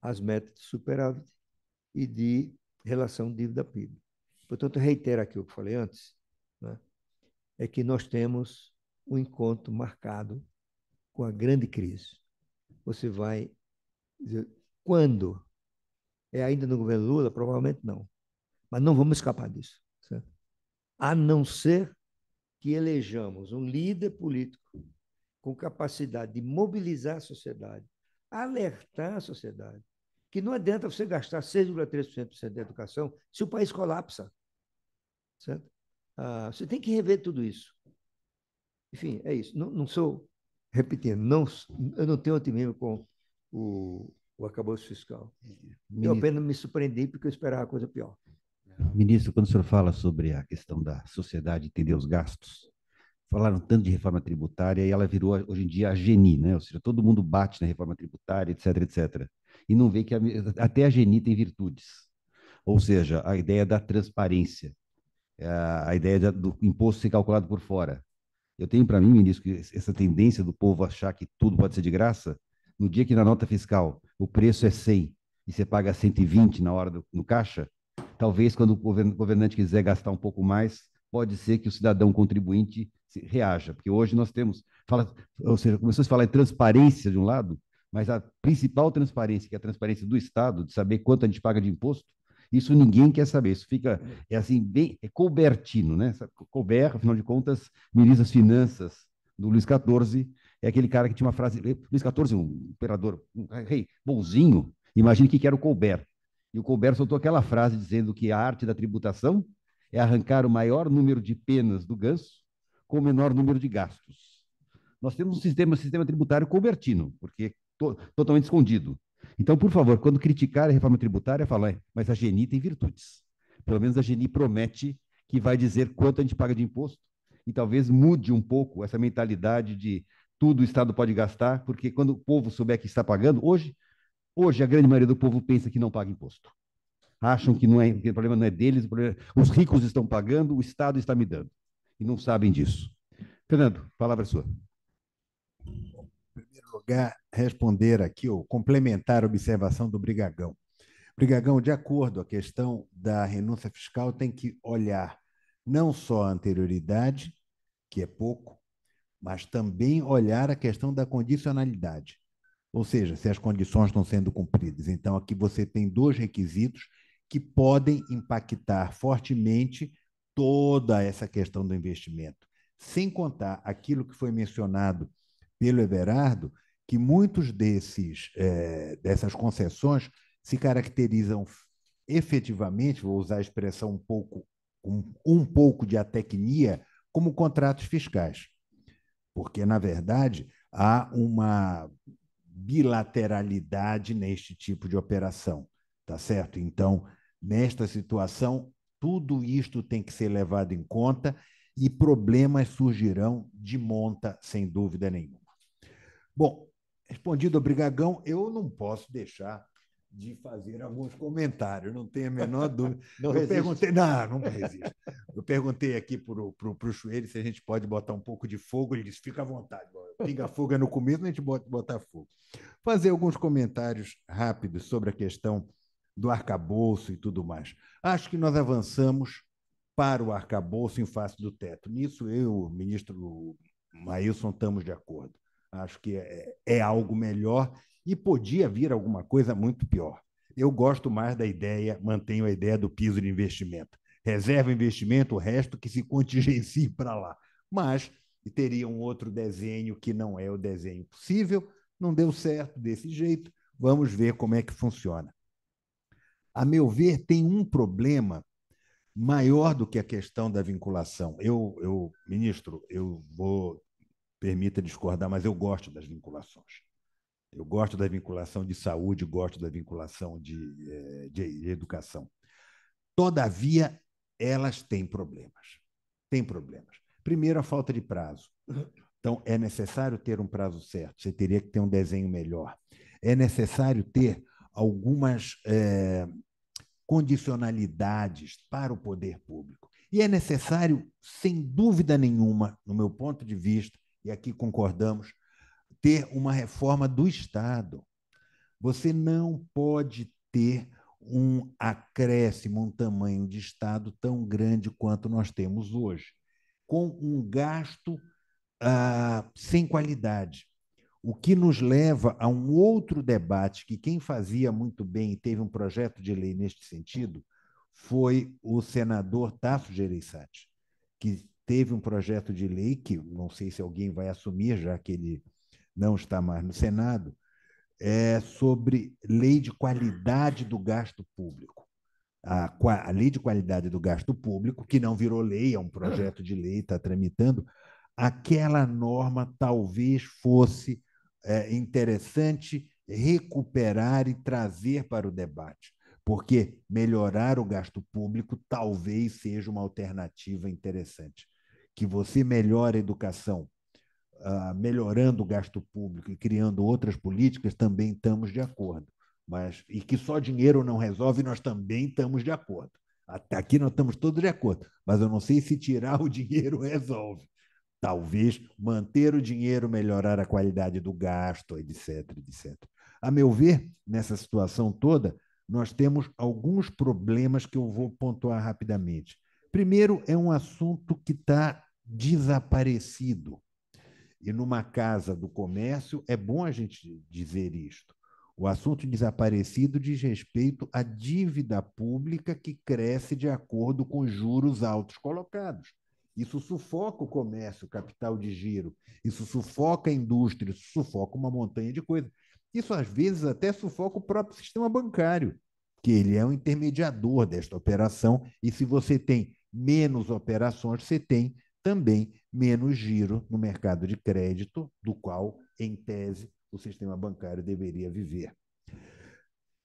as metas de superávit e de relação dívida-PIB. Portanto, reitero aqui o que falei antes, né? é que nós temos um encontro marcado com a grande crise. Você vai dizer, quando? É ainda no governo Lula? Provavelmente não. Mas não vamos escapar disso. Certo? A não ser que elejamos um líder político com capacidade de mobilizar a sociedade, alertar a sociedade, que não adianta você gastar 6,3% da educação se o país colapsa. Certo? Ah, você tem que rever tudo isso. Enfim, é isso. Não, não sou, repetindo, não, eu não tenho otimismo com o, o acabouço fiscal. Ministro, eu apenas me surpreendi porque eu esperava coisa pior. Ministro, quando o senhor fala sobre a questão da sociedade entender os gastos, falaram tanto de reforma tributária e ela virou hoje em dia a geni, né? Ou seja, todo mundo bate na reforma tributária, etc, etc e não vê que a, até a Geni tem virtudes. Ou seja, a ideia da transparência, é, a ideia do imposto ser calculado por fora. Eu tenho para mim, ministro, que essa tendência do povo achar que tudo pode ser de graça, no dia que na nota fiscal o preço é 100 e você paga 120 na hora do, no caixa, talvez quando o governante quiser gastar um pouco mais, pode ser que o cidadão contribuinte reaja, porque hoje nós temos, fala, ou seja, começou a se falar em transparência de um lado, mas a principal transparência, que é a transparência do Estado, de saber quanto a gente paga de imposto, isso ninguém quer saber. Isso fica, é assim, bem é cobertino, né? Colbert, afinal de contas, ministro das Finanças do Luiz XIV, é aquele cara que tinha uma frase. Luiz XIV, um imperador, um rei bonzinho, Imagine que era o Colbert. E o Colbert soltou aquela frase dizendo que a arte da tributação é arrancar o maior número de penas do ganso com o menor número de gastos. Nós temos um sistema, sistema tributário colbertino, porque to, totalmente escondido. Então, por favor, quando criticar a reforma tributária, falar, mas a Geni tem virtudes. Pelo menos a Geni promete que vai dizer quanto a gente paga de imposto e talvez mude um pouco essa mentalidade de tudo o Estado pode gastar, porque quando o povo souber que está pagando, hoje, hoje a grande maioria do povo pensa que não paga imposto. Acham que, não é, que o problema não é deles, problema, é, os ricos estão pagando, o Estado está me dando. E não sabem disso. Fernando, palavra é sua responder aqui, ou complementar a observação do Brigagão. Brigagão, de acordo, a questão da renúncia fiscal tem que olhar não só a anterioridade, que é pouco, mas também olhar a questão da condicionalidade, ou seja, se as condições estão sendo cumpridas. Então, aqui você tem dois requisitos que podem impactar fortemente toda essa questão do investimento, sem contar aquilo que foi mencionado pelo Everardo que muitos desses é, dessas concessões se caracterizam efetivamente, vou usar a expressão um pouco um, um pouco de atecnia, como contratos fiscais. Porque, na verdade, há uma bilateralidade neste tipo de operação, tá certo? Então, nesta situação, tudo isto tem que ser levado em conta e problemas surgirão de monta, sem dúvida nenhuma. Bom, Respondido ao Brigagão, eu não posso deixar de fazer alguns comentários, não tenho a menor dúvida. não eu perguntei, não, não resisto. Eu perguntei aqui para o Chueiro se a gente pode botar um pouco de fogo, ele disse, fica à vontade, pinga fogo é no começo, a gente bota botar fogo. Fazer alguns comentários rápidos sobre a questão do arcabouço e tudo mais. Acho que nós avançamos para o arcabouço em face do teto. Nisso eu, o ministro Maílson, estamos de acordo. Acho que é, é algo melhor e podia vir alguma coisa muito pior. Eu gosto mais da ideia, mantenho a ideia do piso de investimento. Reserva investimento, o resto que se contingencie para lá. Mas teria um outro desenho que não é o desenho possível, não deu certo desse jeito, vamos ver como é que funciona. A meu ver, tem um problema maior do que a questão da vinculação. Eu, eu ministro, eu vou permita discordar, mas eu gosto das vinculações. Eu gosto da vinculação de saúde, gosto da vinculação é, de, de educação. Todavia, elas têm problemas. Têm problemas. Primeiro, a falta de prazo. Então, é necessário ter um prazo certo, você teria que ter um desenho melhor. É necessário ter algumas é, condicionalidades para o poder público. E é necessário, sem dúvida nenhuma, no meu ponto de vista, e aqui concordamos, ter uma reforma do Estado. Você não pode ter um acréscimo, um tamanho de Estado tão grande quanto nós temos hoje, com um gasto ah, sem qualidade. O que nos leva a um outro debate que quem fazia muito bem e teve um projeto de lei neste sentido foi o senador Tasso Gereissati, que teve um projeto de lei que não sei se alguém vai assumir, já que ele não está mais no Senado, é sobre lei de qualidade do gasto público. A, a lei de qualidade do gasto público, que não virou lei, é um projeto de lei, está tramitando, aquela norma talvez fosse é, interessante recuperar e trazer para o debate, porque melhorar o gasto público talvez seja uma alternativa interessante que você melhora a educação, ah, melhorando o gasto público e criando outras políticas, também estamos de acordo. Mas, e que só dinheiro não resolve, nós também estamos de acordo. Até aqui nós estamos todos de acordo, mas eu não sei se tirar o dinheiro resolve. Talvez manter o dinheiro, melhorar a qualidade do gasto, etc, etc. A meu ver, nessa situação toda, nós temos alguns problemas que eu vou pontuar rapidamente. Primeiro, é um assunto que está desaparecido. E numa casa do comércio, é bom a gente dizer isto. O assunto desaparecido diz respeito à dívida pública que cresce de acordo com juros altos colocados. Isso sufoca o comércio, o capital de giro, isso sufoca a indústria, isso sufoca uma montanha de coisas. Isso, às vezes, até sufoca o próprio sistema bancário, que ele é o intermediador desta operação. E se você tem menos operações, você tem também menos giro no mercado de crédito, do qual, em tese, o sistema bancário deveria viver.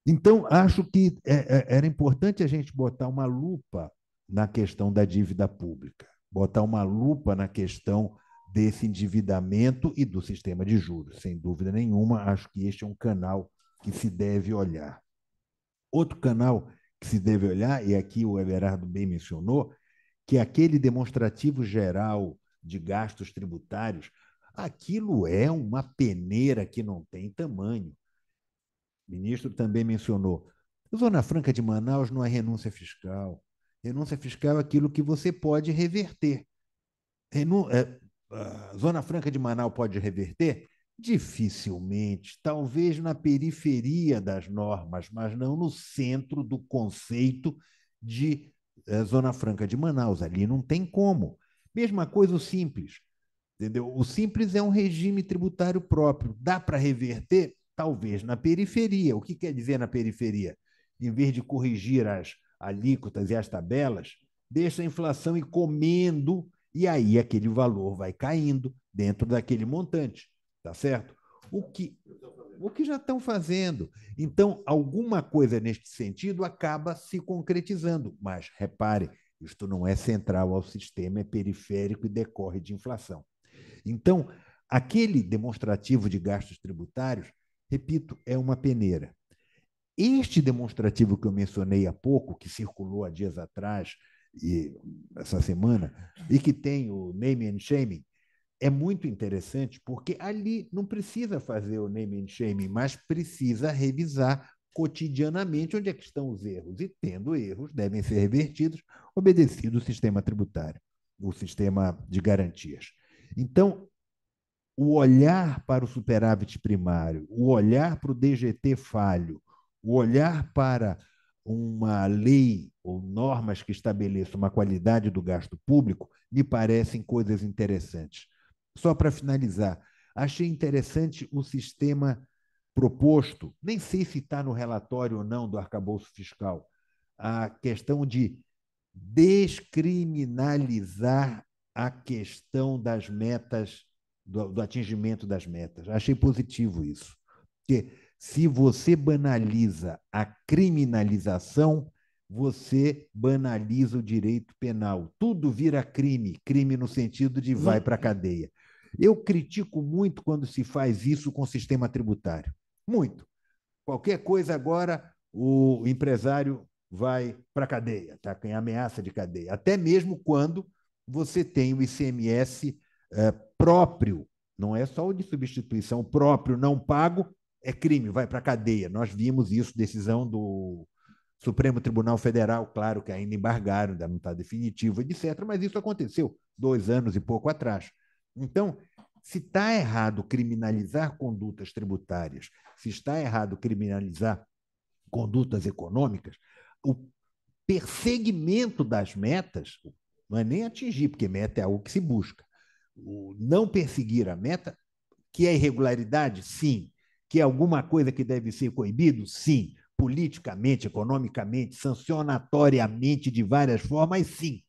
Então, acho que é, é, era importante a gente botar uma lupa na questão da dívida pública, botar uma lupa na questão desse endividamento e do sistema de juros. Sem dúvida nenhuma, acho que este é um canal que se deve olhar. Outro canal que se deve olhar, e aqui o Everardo bem mencionou, que aquele demonstrativo geral de gastos tributários, aquilo é uma peneira que não tem tamanho. O ministro também mencionou: Zona Franca de Manaus não é renúncia fiscal. Renúncia fiscal é aquilo que você pode reverter. Renu é, Zona Franca de Manaus pode reverter? Dificilmente, talvez na periferia das normas, mas não no centro do conceito de é, Zona Franca de Manaus. Ali não tem como. Mesma coisa o Simples. Entendeu? O Simples é um regime tributário próprio. Dá para reverter? Talvez na periferia. O que quer dizer na periferia? Em vez de corrigir as alíquotas e as tabelas, deixa a inflação ir comendo e aí aquele valor vai caindo dentro daquele montante, tá certo? O que, o que já estão fazendo. Então, alguma coisa neste sentido acaba se concretizando. Mas, repare, isto não é central ao sistema, é periférico e decorre de inflação. Então, aquele demonstrativo de gastos tributários, repito, é uma peneira. Este demonstrativo que eu mencionei há pouco, que circulou há dias atrás, e essa semana, e que tem o name and shaming, é muito interessante porque ali não precisa fazer o name and shaming, mas precisa revisar cotidianamente onde é que estão os erros. E tendo erros, devem ser revertidos, obedecido o sistema tributário, o sistema de garantias. Então, o olhar para o superávit primário, o olhar para o DGT falho, o olhar para uma lei ou normas que estabeleçam uma qualidade do gasto público me parecem coisas interessantes só para finalizar, achei interessante o sistema proposto, nem sei se está no relatório ou não do arcabouço fiscal, a questão de descriminalizar a questão das metas, do, do atingimento das metas. Achei positivo isso. Porque se você banaliza a criminalização, você banaliza o direito penal. Tudo vira crime, crime no sentido de vai para a uhum. cadeia. Eu critico muito quando se faz isso com o sistema tributário. Muito. Qualquer coisa agora, o empresário vai para a cadeia, tá? tem ameaça de cadeia. Até mesmo quando você tem o ICMS é, eh, próprio, não é só o de substituição, próprio, não pago, é crime, vai para a cadeia. Nós vimos isso, decisão do Supremo Tribunal Federal, claro que ainda embargaram, ainda não está definitivo, etc. Mas isso aconteceu dois anos e pouco atrás. Então, se está errado criminalizar condutas tributárias, se está errado criminalizar condutas econômicas, o perseguimento das metas não é nem atingir, porque meta é algo que se busca. O não perseguir a meta, que é irregularidade, sim. Que é alguma coisa que deve ser coibido, sim politicamente, economicamente, sancionatoriamente, de várias formas, sim,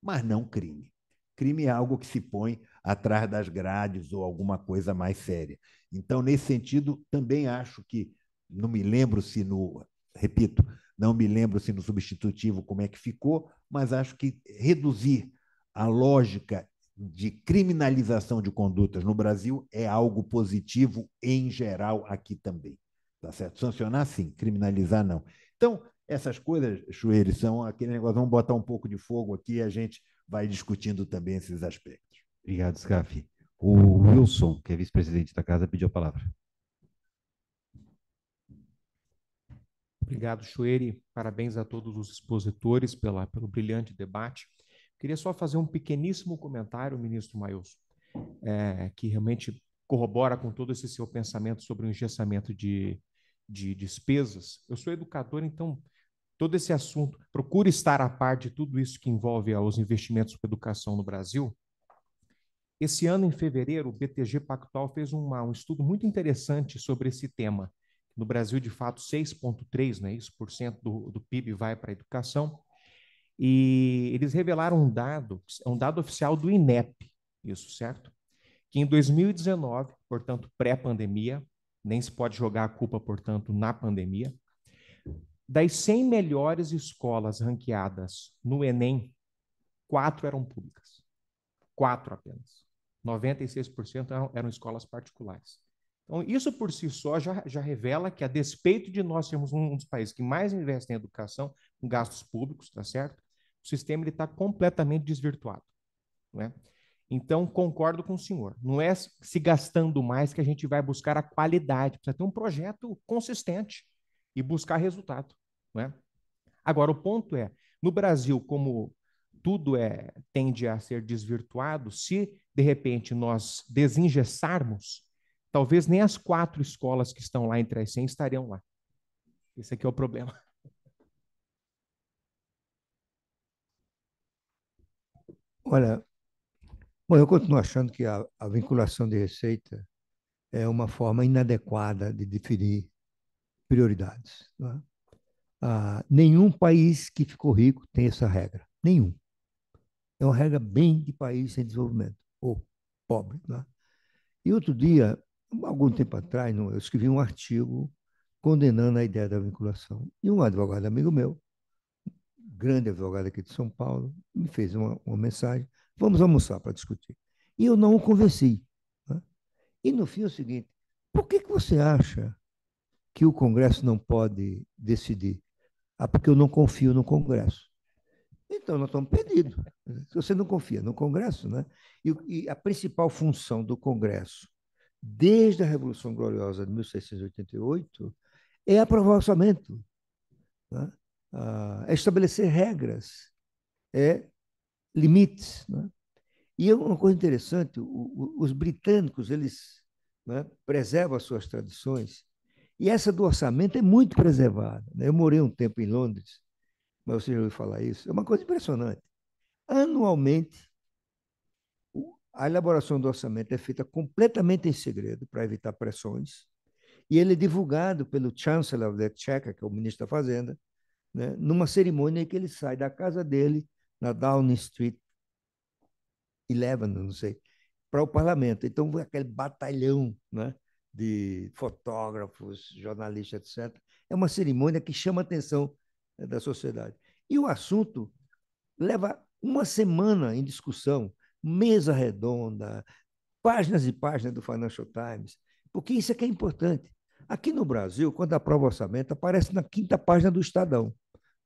mas não crime. Crime é algo que se põe atrás das grades ou alguma coisa mais séria. Então, nesse sentido, também acho que, não me lembro se no, repito, não me lembro se no substitutivo como é que ficou, mas acho que reduzir a lógica de criminalização de condutas no Brasil é algo positivo em geral aqui também. Tá certo? Sancionar, sim. Criminalizar, não. Então, essas coisas, Chueiro, são aquele negócio, vamos botar um pouco de fogo aqui e a gente vai discutindo também esses aspectos. Obrigado, Scafi. O Wilson, que é vice-presidente da casa, pediu a palavra. Obrigado, Chueri. Parabéns a todos os expositores pela, pelo brilhante debate. Queria só fazer um pequeníssimo comentário, ministro Mailson, é, que realmente corrobora com todo esse seu pensamento sobre o engessamento de, de despesas. Eu sou educador, então todo esse assunto, procure estar a par de tudo isso que envolve ah, os investimentos para educação no Brasil. Esse ano, em fevereiro, o BTG Pactual fez uma, um estudo muito interessante sobre esse tema. No Brasil, de fato, 6,3% né, isso, por cento do, do PIB vai para a educação. E eles revelaram um dado, um dado oficial do INEP, isso, certo? Que em 2019, portanto, pré-pandemia, nem se pode jogar a culpa, portanto, na pandemia. Das 100 melhores escolas ranqueadas no Enem, quatro eram públicas. Quatro apenas. 96% eram, eram escolas particulares. Então, isso por si só já, já revela que, a despeito de nós sermos um, dos países que mais investe em educação, com gastos públicos, tá certo? O sistema está completamente desvirtuado. Não é? Então, concordo com o senhor. Não é se gastando mais que a gente vai buscar a qualidade. Precisa ter um projeto consistente e buscar resultado. Não é? Agora, o ponto é: no Brasil, como tudo é tende a ser desvirtuado, se de repente nós desengessarmos, talvez nem as quatro escolas que estão lá entre as 100 estariam lá. Esse aqui é o problema. Olha, Bom, eu continuo achando que a, a vinculação de receita é uma forma inadequada de definir prioridades. É? Ah, nenhum país que ficou rico tem essa regra. Nenhum. É uma regra bem de país em desenvolvimento, ou pobre. É? E outro dia, algum tempo atrás, eu escrevi um artigo condenando a ideia da vinculação. E um advogado amigo meu, grande advogado aqui de São Paulo, me fez uma, uma mensagem Vamos almoçar para discutir. E eu não o convenci. Né? E no fim é o seguinte: por que, que você acha que o Congresso não pode decidir? Ah, porque eu não confio no Congresso. Então, nós estamos perdidos. Se você não confia no Congresso, né? E, e a principal função do Congresso, desde a Revolução Gloriosa de 1688, é aprovar orçamento, né? ah, é estabelecer regras, é limites. Né? E é uma coisa interessante, o, o, os britânicos eles né, preservam as suas tradições e essa do orçamento é muito preservada. Né? Eu morei um tempo em Londres, mas você já ouviu falar isso. É uma coisa impressionante. Anualmente, a elaboração do orçamento é feita completamente em segredo para evitar pressões e ele é divulgado pelo Chancellor of the Checa, que é o ministro da Fazenda, né, numa cerimônia em que ele sai da casa dele na Downing Street 11, não sei, para o parlamento. Então, foi aquele batalhão né, de fotógrafos, jornalistas, etc. É uma cerimônia que chama a atenção eh, da sociedade. E o assunto leva uma semana em discussão, mesa redonda, páginas e páginas do Financial Times, porque isso é que é importante. Aqui no Brasil, quando aprova o orçamento, aparece na quinta página do Estadão.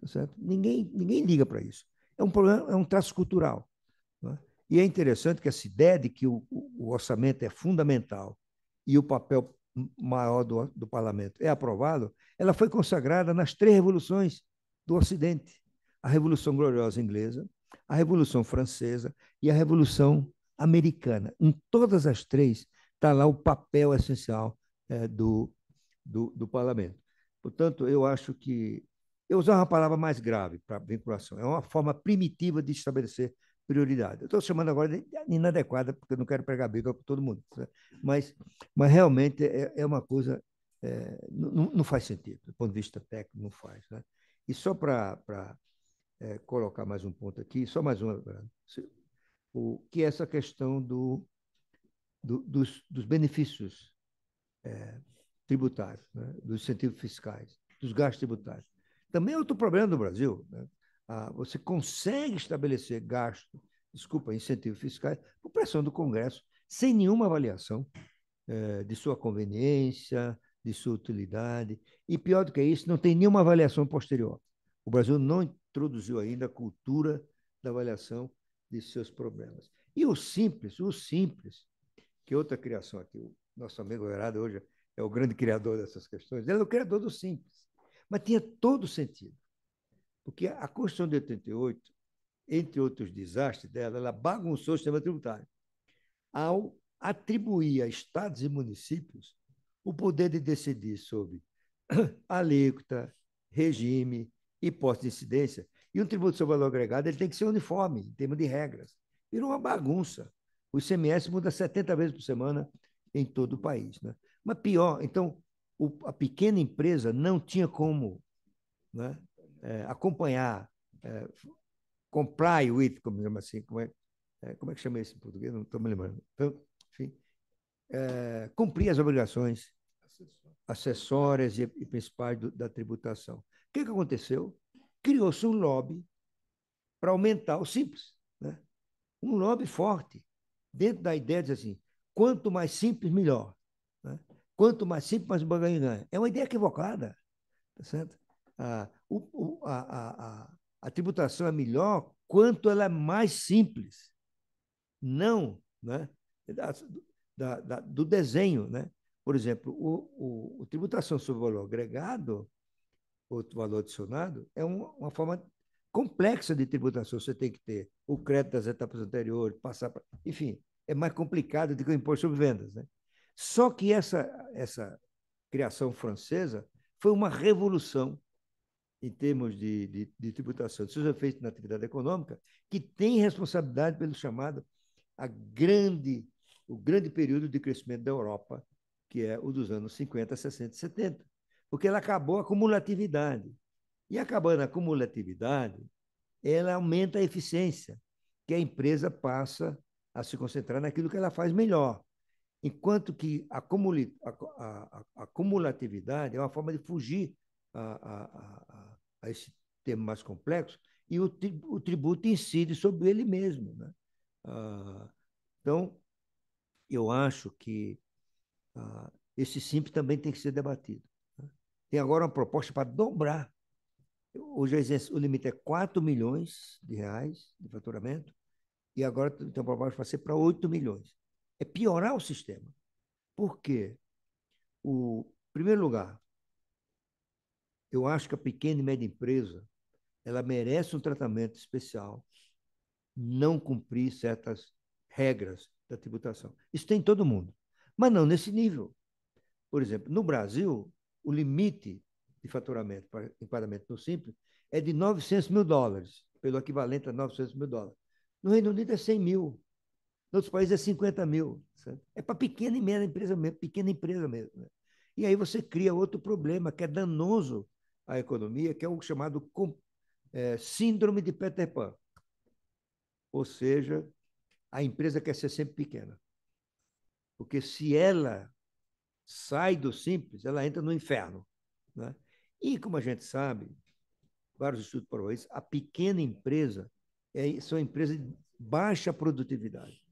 Tá certo? Ninguém, ninguém liga para isso é um problema, é um traço cultural. Né? E é interessante que essa ideia de que o, o, orçamento é fundamental e o papel maior do, do parlamento é aprovado, ela foi consagrada nas três revoluções do Ocidente: a Revolução Gloriosa Inglesa, a Revolução Francesa e a Revolução Americana. Em todas as três está lá o papel essencial é, do, do, do parlamento. Portanto, eu acho que eu usava uma palavra mais grave para vinculação. É uma forma primitiva de estabelecer prioridade. Eu estou chamando agora de inadequada, porque eu não quero pregar bíblia para todo mundo. Tá? Mas, mas realmente é, é uma coisa. É, não, não, faz sentido, do ponto de vista técnico, não faz. Né? E só para é, colocar mais um ponto aqui, só mais uma, o que é essa questão do, do dos, dos, benefícios é, tributários, né? dos incentivos fiscais, dos gastos tributários. Também é outro problema do Brasil. Né? Ah, você consegue estabelecer gasto, desculpa, incentivos fiscais, por pressão do Congresso, sem nenhuma avaliação eh, de sua conveniência, de sua utilidade. E pior do que isso, não tem nenhuma avaliação posterior. O Brasil não introduziu ainda a cultura da avaliação de seus problemas. E o simples, o simples, que outra criação aqui, o nosso amigo Herado hoje é o grande criador dessas questões, ele é o criador do simples. Mas tinha todo sentido. Porque a Constituição de 88, entre outros desastres dela, ela bagunçou o sistema tributário ao atribuir a estados e municípios o poder de decidir sobre alíquota, regime, hipótese de incidência. E um tributo sobre valor agregado ele tem que ser uniforme, em termos de regras. Virou uma bagunça. O ICMS muda 70 vezes por semana em todo o país. Né? Mas pior, então, o, a pequena empresa não tinha como né, é, acompanhar, é, comply with, como chama assim, como é, é, como é que chama isso em português? Não estou me lembrando. Então, enfim, é, cumprir as obrigações acessórias e, e principais do, da tributação. O que, que aconteceu? Criou-se um lobby para aumentar o simples. Né? Um lobby forte, dentro da ideia de assim, quanto mais simples, melhor. Quanto mais simples, mais o Banganho ganha. É uma ideia equivocada. Tá certo? A, o, a, a, a, tributação é melhor quanto ela é mais simples. Não né? Da, da, do desenho. Né? Por exemplo, o, o, o tributação sobre o valor agregado, outro valor adicionado, é uma, uma forma complexa de tributação. Você tem que ter o crédito das etapas anteriores, passar para. Enfim, é mais complicado do que o imposto sobre vendas. Né? Só que essa, essa criação francesa foi uma revolução em termos de, de, de tributação de seus efeitos é na atividade econômica, que tem responsabilidade pelo chamado a grande, o grande período de crescimento da Europa, que é o dos anos 50, 60 e 70, porque ela acabou a cumulatividade. E acabando a cumulatividade, ela aumenta a eficiência, que a empresa passa a se concentrar naquilo que ela faz melhor. Enquanto que a, cumuli, a, a, a cumulatividade é uma forma de fugir a, esse termo mais complexo, e o, tri, o tributo incide sobre ele mesmo. Né? Ah, então, eu acho que ah, esse simples também tem que ser debatido. Né? Tem agora uma proposta para dobrar. Hoje o limite é 4 milhões de reais de faturamento, e agora tem uma proposta para ser para 8 milhões é piorar o sistema. Porque, o, em primeiro lugar, eu acho que a pequena e média empresa ela merece um tratamento especial, não cumprir certas regras da tributação. Isso tem em todo mundo, mas não nesse nível. Por exemplo, no Brasil, o limite de faturamento para pagamento no Simples é de 900 mil dólares, pelo equivalente a 900 mil dólares. No Reino Unido é 100 mil. Em outros países é 50 mil. É para pequena e média empresa mesmo, pequena empresa mesmo. Né? E aí você cria outro problema que é danoso à economia, que é o chamado é, síndrome de Peter Pan. Ou seja, a empresa quer ser sempre pequena. Porque se ela sai do simples, ela entra no inferno. Né? E, como a gente sabe, vários estudos provam isso, a pequena empresa é, são empresas de baixa produtividade.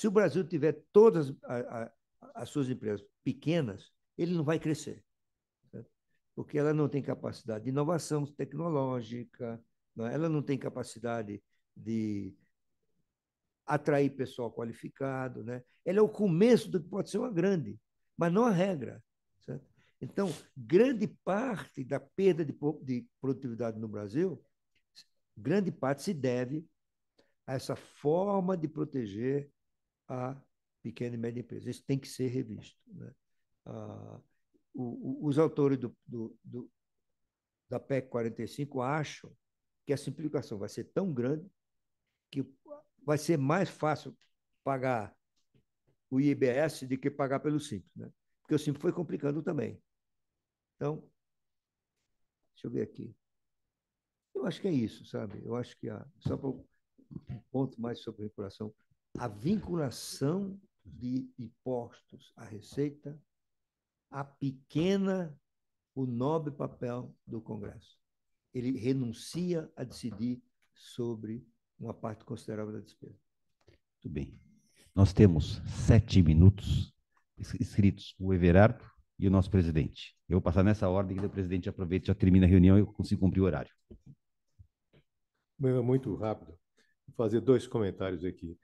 Se o Brasil tiver todas as suas empresas pequenas, ele não vai crescer, porque ela não tem capacidade de inovação tecnológica, é? ela não tem capacidade de atrair pessoal qualificado. Né? Ela é o começo do que pode ser uma grande, mas não a regra. Certo? Então, grande parte da perda de, de produtividade no Brasil, grande parte se deve a essa forma de proteger a pequena e média empresa. Isso tem que ser revisto. Né? Ah, o, o, os autores do, do, do, da PEC 45 acham que a simplificação vai ser tão grande que vai ser mais fácil pagar o IBS do que pagar pelo Simples, né? porque o Simples foi complicando também. Então, deixa eu ver aqui. Eu acho que é isso, sabe? Eu acho que há, só para um ponto mais sobre a regulação, a vinculação de impostos à receita, a pequena, o nobre papel do Congresso. Ele renuncia a decidir sobre uma parte considerável da despesa. Muito bem. Nós temos sete minutos escritos o Everardo e o nosso presidente. Eu vou passar nessa ordem que o presidente aproveita, já termina a reunião e eu consigo cumprir o horário. É muito rápido. Vou fazer dois comentários aqui.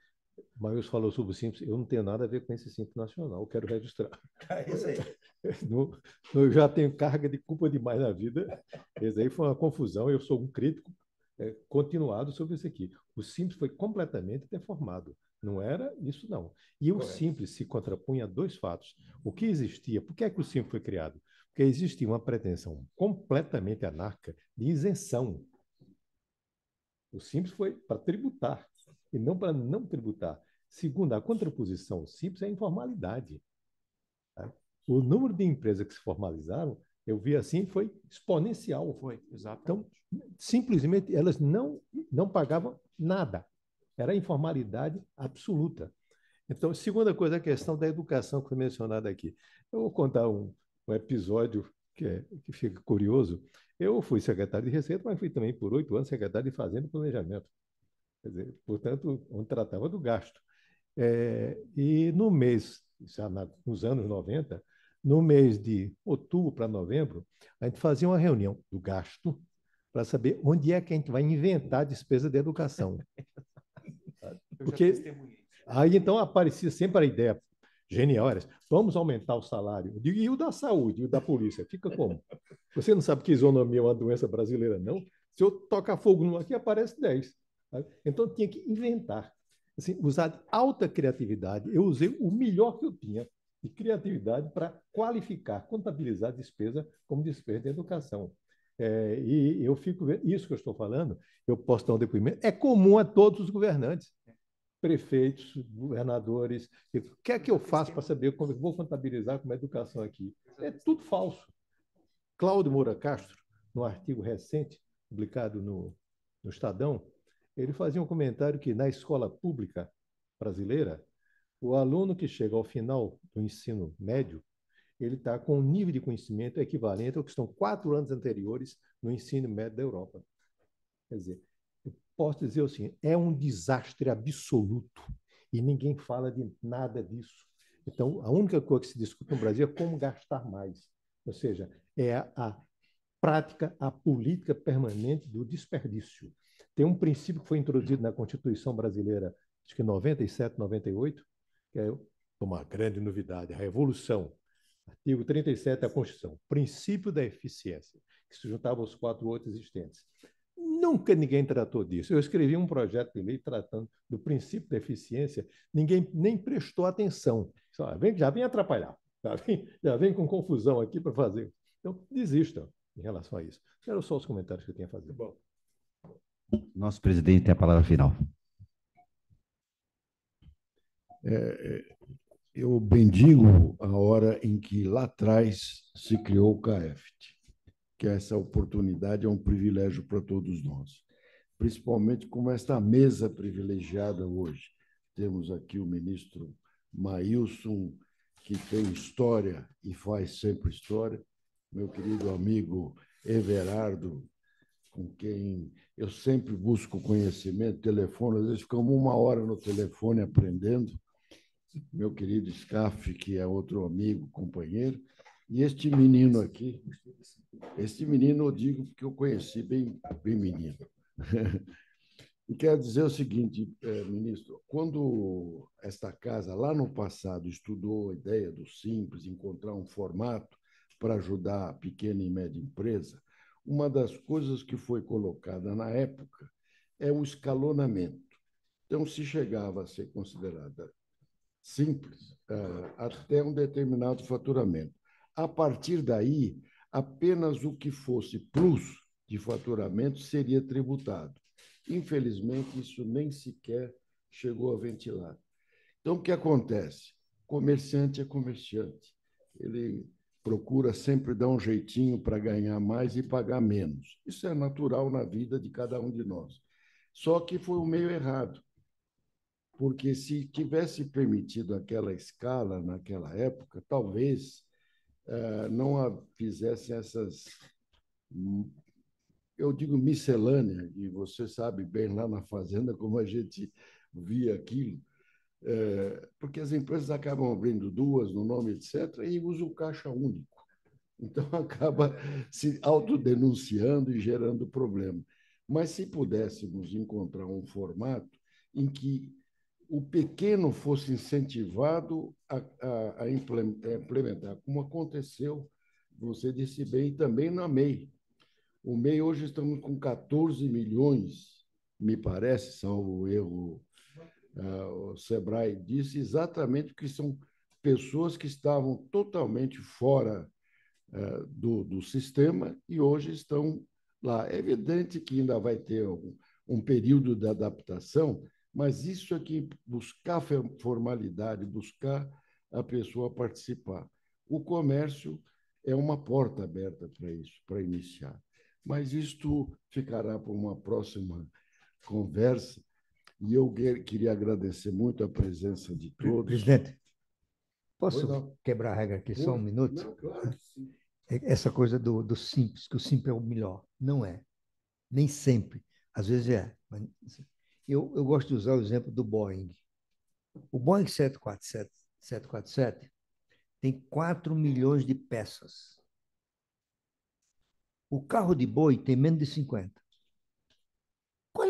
Maius falou sobre o simples. Eu não tenho nada a ver com esse simples nacional. Eu quero registrar. É isso aí. No, no, eu já tenho carga de culpa demais na vida. Esse aí foi uma confusão. Eu sou um crítico é, continuado sobre isso aqui. O simples foi completamente deformado. Não era isso, não. E Correto. o simples se contrapunha a dois fatos. O que existia? Por que, é que o simples foi criado? Porque existia uma pretensão completamente anarca de isenção. O simples foi para tributar e não para não tributar. Segundo, a contraposição simples é a informalidade. Tá? O número de empresas que se formalizaram, eu vi assim, foi exponencial. Foi, Então, simplesmente, elas não, não pagavam nada. Era informalidade absoluta. Então, segunda coisa, a questão da educação que foi mencionada aqui. Eu vou contar um, um episódio que, é, que fica curioso. Eu fui secretário de Receita, mas fui também por oito anos secretário de Fazenda e Planejamento. Dizer, portanto, onde tratava do gasto. É, e no mês, já nos anos 90, no mês de outubro para novembro, a gente fazia uma reunião do gasto para saber onde é que a gente vai inventar a despesa de educação. Porque aí então aparecia sempre a ideia genial, era vamos aumentar o salário. e o da saúde, e o da polícia? Fica como? Você não sabe que isonomia é uma doença brasileira, não? Se eu tocar fogo num aqui, aparece 10. Então, tinha que inventar, assim, usar alta criatividade. Eu usei o melhor que eu tinha de criatividade para qualificar, contabilizar a despesa como despesa de educação. É, e eu fico vendo, isso que eu estou falando, eu posso dar um depoimento, é comum a todos os governantes, prefeitos, governadores. O que é que eu faço é para saber como eu vou contabilizar como educação aqui? É tudo falso. Cláudio Moura Castro, num artigo recente, publicado no, no Estadão, ele fazia um comentário que na escola pública brasileira, o aluno que chega ao final do ensino médio, ele está com um nível de conhecimento equivalente ao que estão quatro anos anteriores no ensino médio da Europa. Quer dizer, eu posso dizer assim, é um desastre absoluto e ninguém fala de nada disso. Então, a única coisa que se discute no Brasil é como gastar mais, ou seja, é a, a prática, a política permanente do desperdício. Tem um princípio que foi introduzido na Constituição brasileira, acho que 97, 98, que é uma grande novidade, a revolução. Artigo 37 da Constituição, princípio da eficiência, que se juntava aos quatro outros existentes. Nunca ninguém tratou disso. Eu escrevi um projeto de lei tratando do princípio da eficiência, ninguém nem prestou atenção. Ah, vem, já vem atrapalhar, já vem, já vem com confusão aqui para fazer. Então, desista em relação a isso. Eram só os comentários que eu tinha a fazer. Bom. Nosso presidente tem a palavra final. É, é, eu bendigo a hora em que lá atrás se criou o CAEFT, que essa oportunidade é um privilégio para todos nós, principalmente com esta mesa privilegiada hoje. Temos aqui o ministro Maílson, que tem história e faz sempre história, meu querido amigo Everardo com quem eu sempre busco conhecimento, telefone às vezes ficamos uma hora no telefone aprendendo. Meu querido Scaf, que é outro amigo, companheiro, e este menino aqui, este menino eu digo porque eu conheci bem, bem menino. e quero dizer o seguinte, é, ministro, quando esta casa lá no passado estudou a ideia do simples, encontrar um formato para ajudar a pequena e média empresa, uma das coisas que foi colocada na época é o escalonamento. Então, se chegava a ser considerada simples eh, até um determinado faturamento. A partir daí, apenas o que fosse plus de faturamento seria tributado. Infelizmente, isso nem sequer chegou a ventilar. Então, o que acontece? Comerciante é comerciante. Ele procura sempre dar um jeitinho para ganhar mais e pagar menos. Isso é natural na vida de cada um de nós. Só que foi o meio errado, porque se tivesse permitido aquela escala naquela época, talvez eh, não a, fizessem essas hum, eu digo miscelânea, e você sabe bem lá na fazenda como a gente via aquilo, é, porque as empresas acabam abrindo duas no nome, etc., e usam o caixa único. Então, acaba se autodenunciando e gerando problema. Mas se pudéssemos encontrar um formato em que o pequeno fosse incentivado a, a, a é, implementar, como aconteceu, você disse bem, também na MEI. O MEI, hoje, estamos com 14 milhões, me parece, salvo erro ah, o Sebrae disse exatamente que são pessoas que estavam totalmente fora ah, do, do sistema e hoje estão lá. É evidente que ainda vai ter um, um período de adaptação, mas isso aqui, é buscar formalidade, buscar a pessoa participar. O comércio é uma porta aberta para isso, para iniciar. Mas isto ficará para uma próxima conversa, e eu queria agradecer muito a presença de todos. Presidente, posso quebrar a regra aqui só um minuto? Não, claro que sim. Essa coisa do, do simples, que o simples é o melhor. Não é. Nem sempre. Às vezes é. Assim, eu, eu gosto de usar o exemplo do Boeing. O Boeing 747, 747 tem 4 milhões de peças. O carro de boi tem menos de 50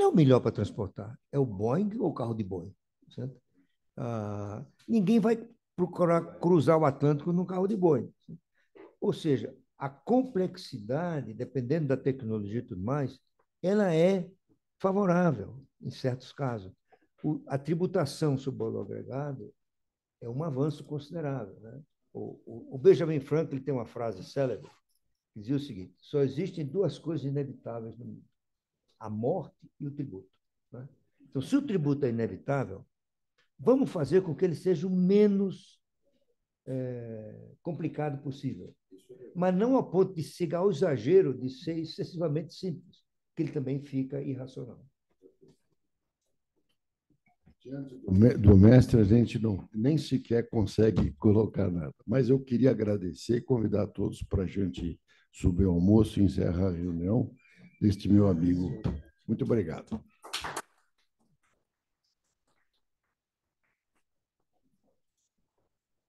é o melhor para transportar? É o Boeing ou o carro de Boeing? Certo? Ah, ninguém vai procurar cruzar o Atlântico num carro de Boeing. Certo? Ou seja, a complexidade, dependendo da tecnologia e tudo mais, ela é favorável em certos casos. O, a tributação sobre o valor agregado é um avanço considerável. Né? O, o, o Benjamin Franklin tem uma frase célebre que dizia o seguinte: só existem duas coisas inevitáveis no mundo: a morte e o tributo. Né? Então, se o tributo é inevitável, vamos fazer com que ele seja o menos é, complicado possível. Mas não ao ponto de chegar ao exagero de ser excessivamente simples, que ele também fica irracional. Diante do mestre, a gente não, nem sequer consegue colocar nada. Mas eu queria agradecer e convidar todos para a gente subir ao almoço e encerrar a reunião deste meu amigo. Muito obrigado.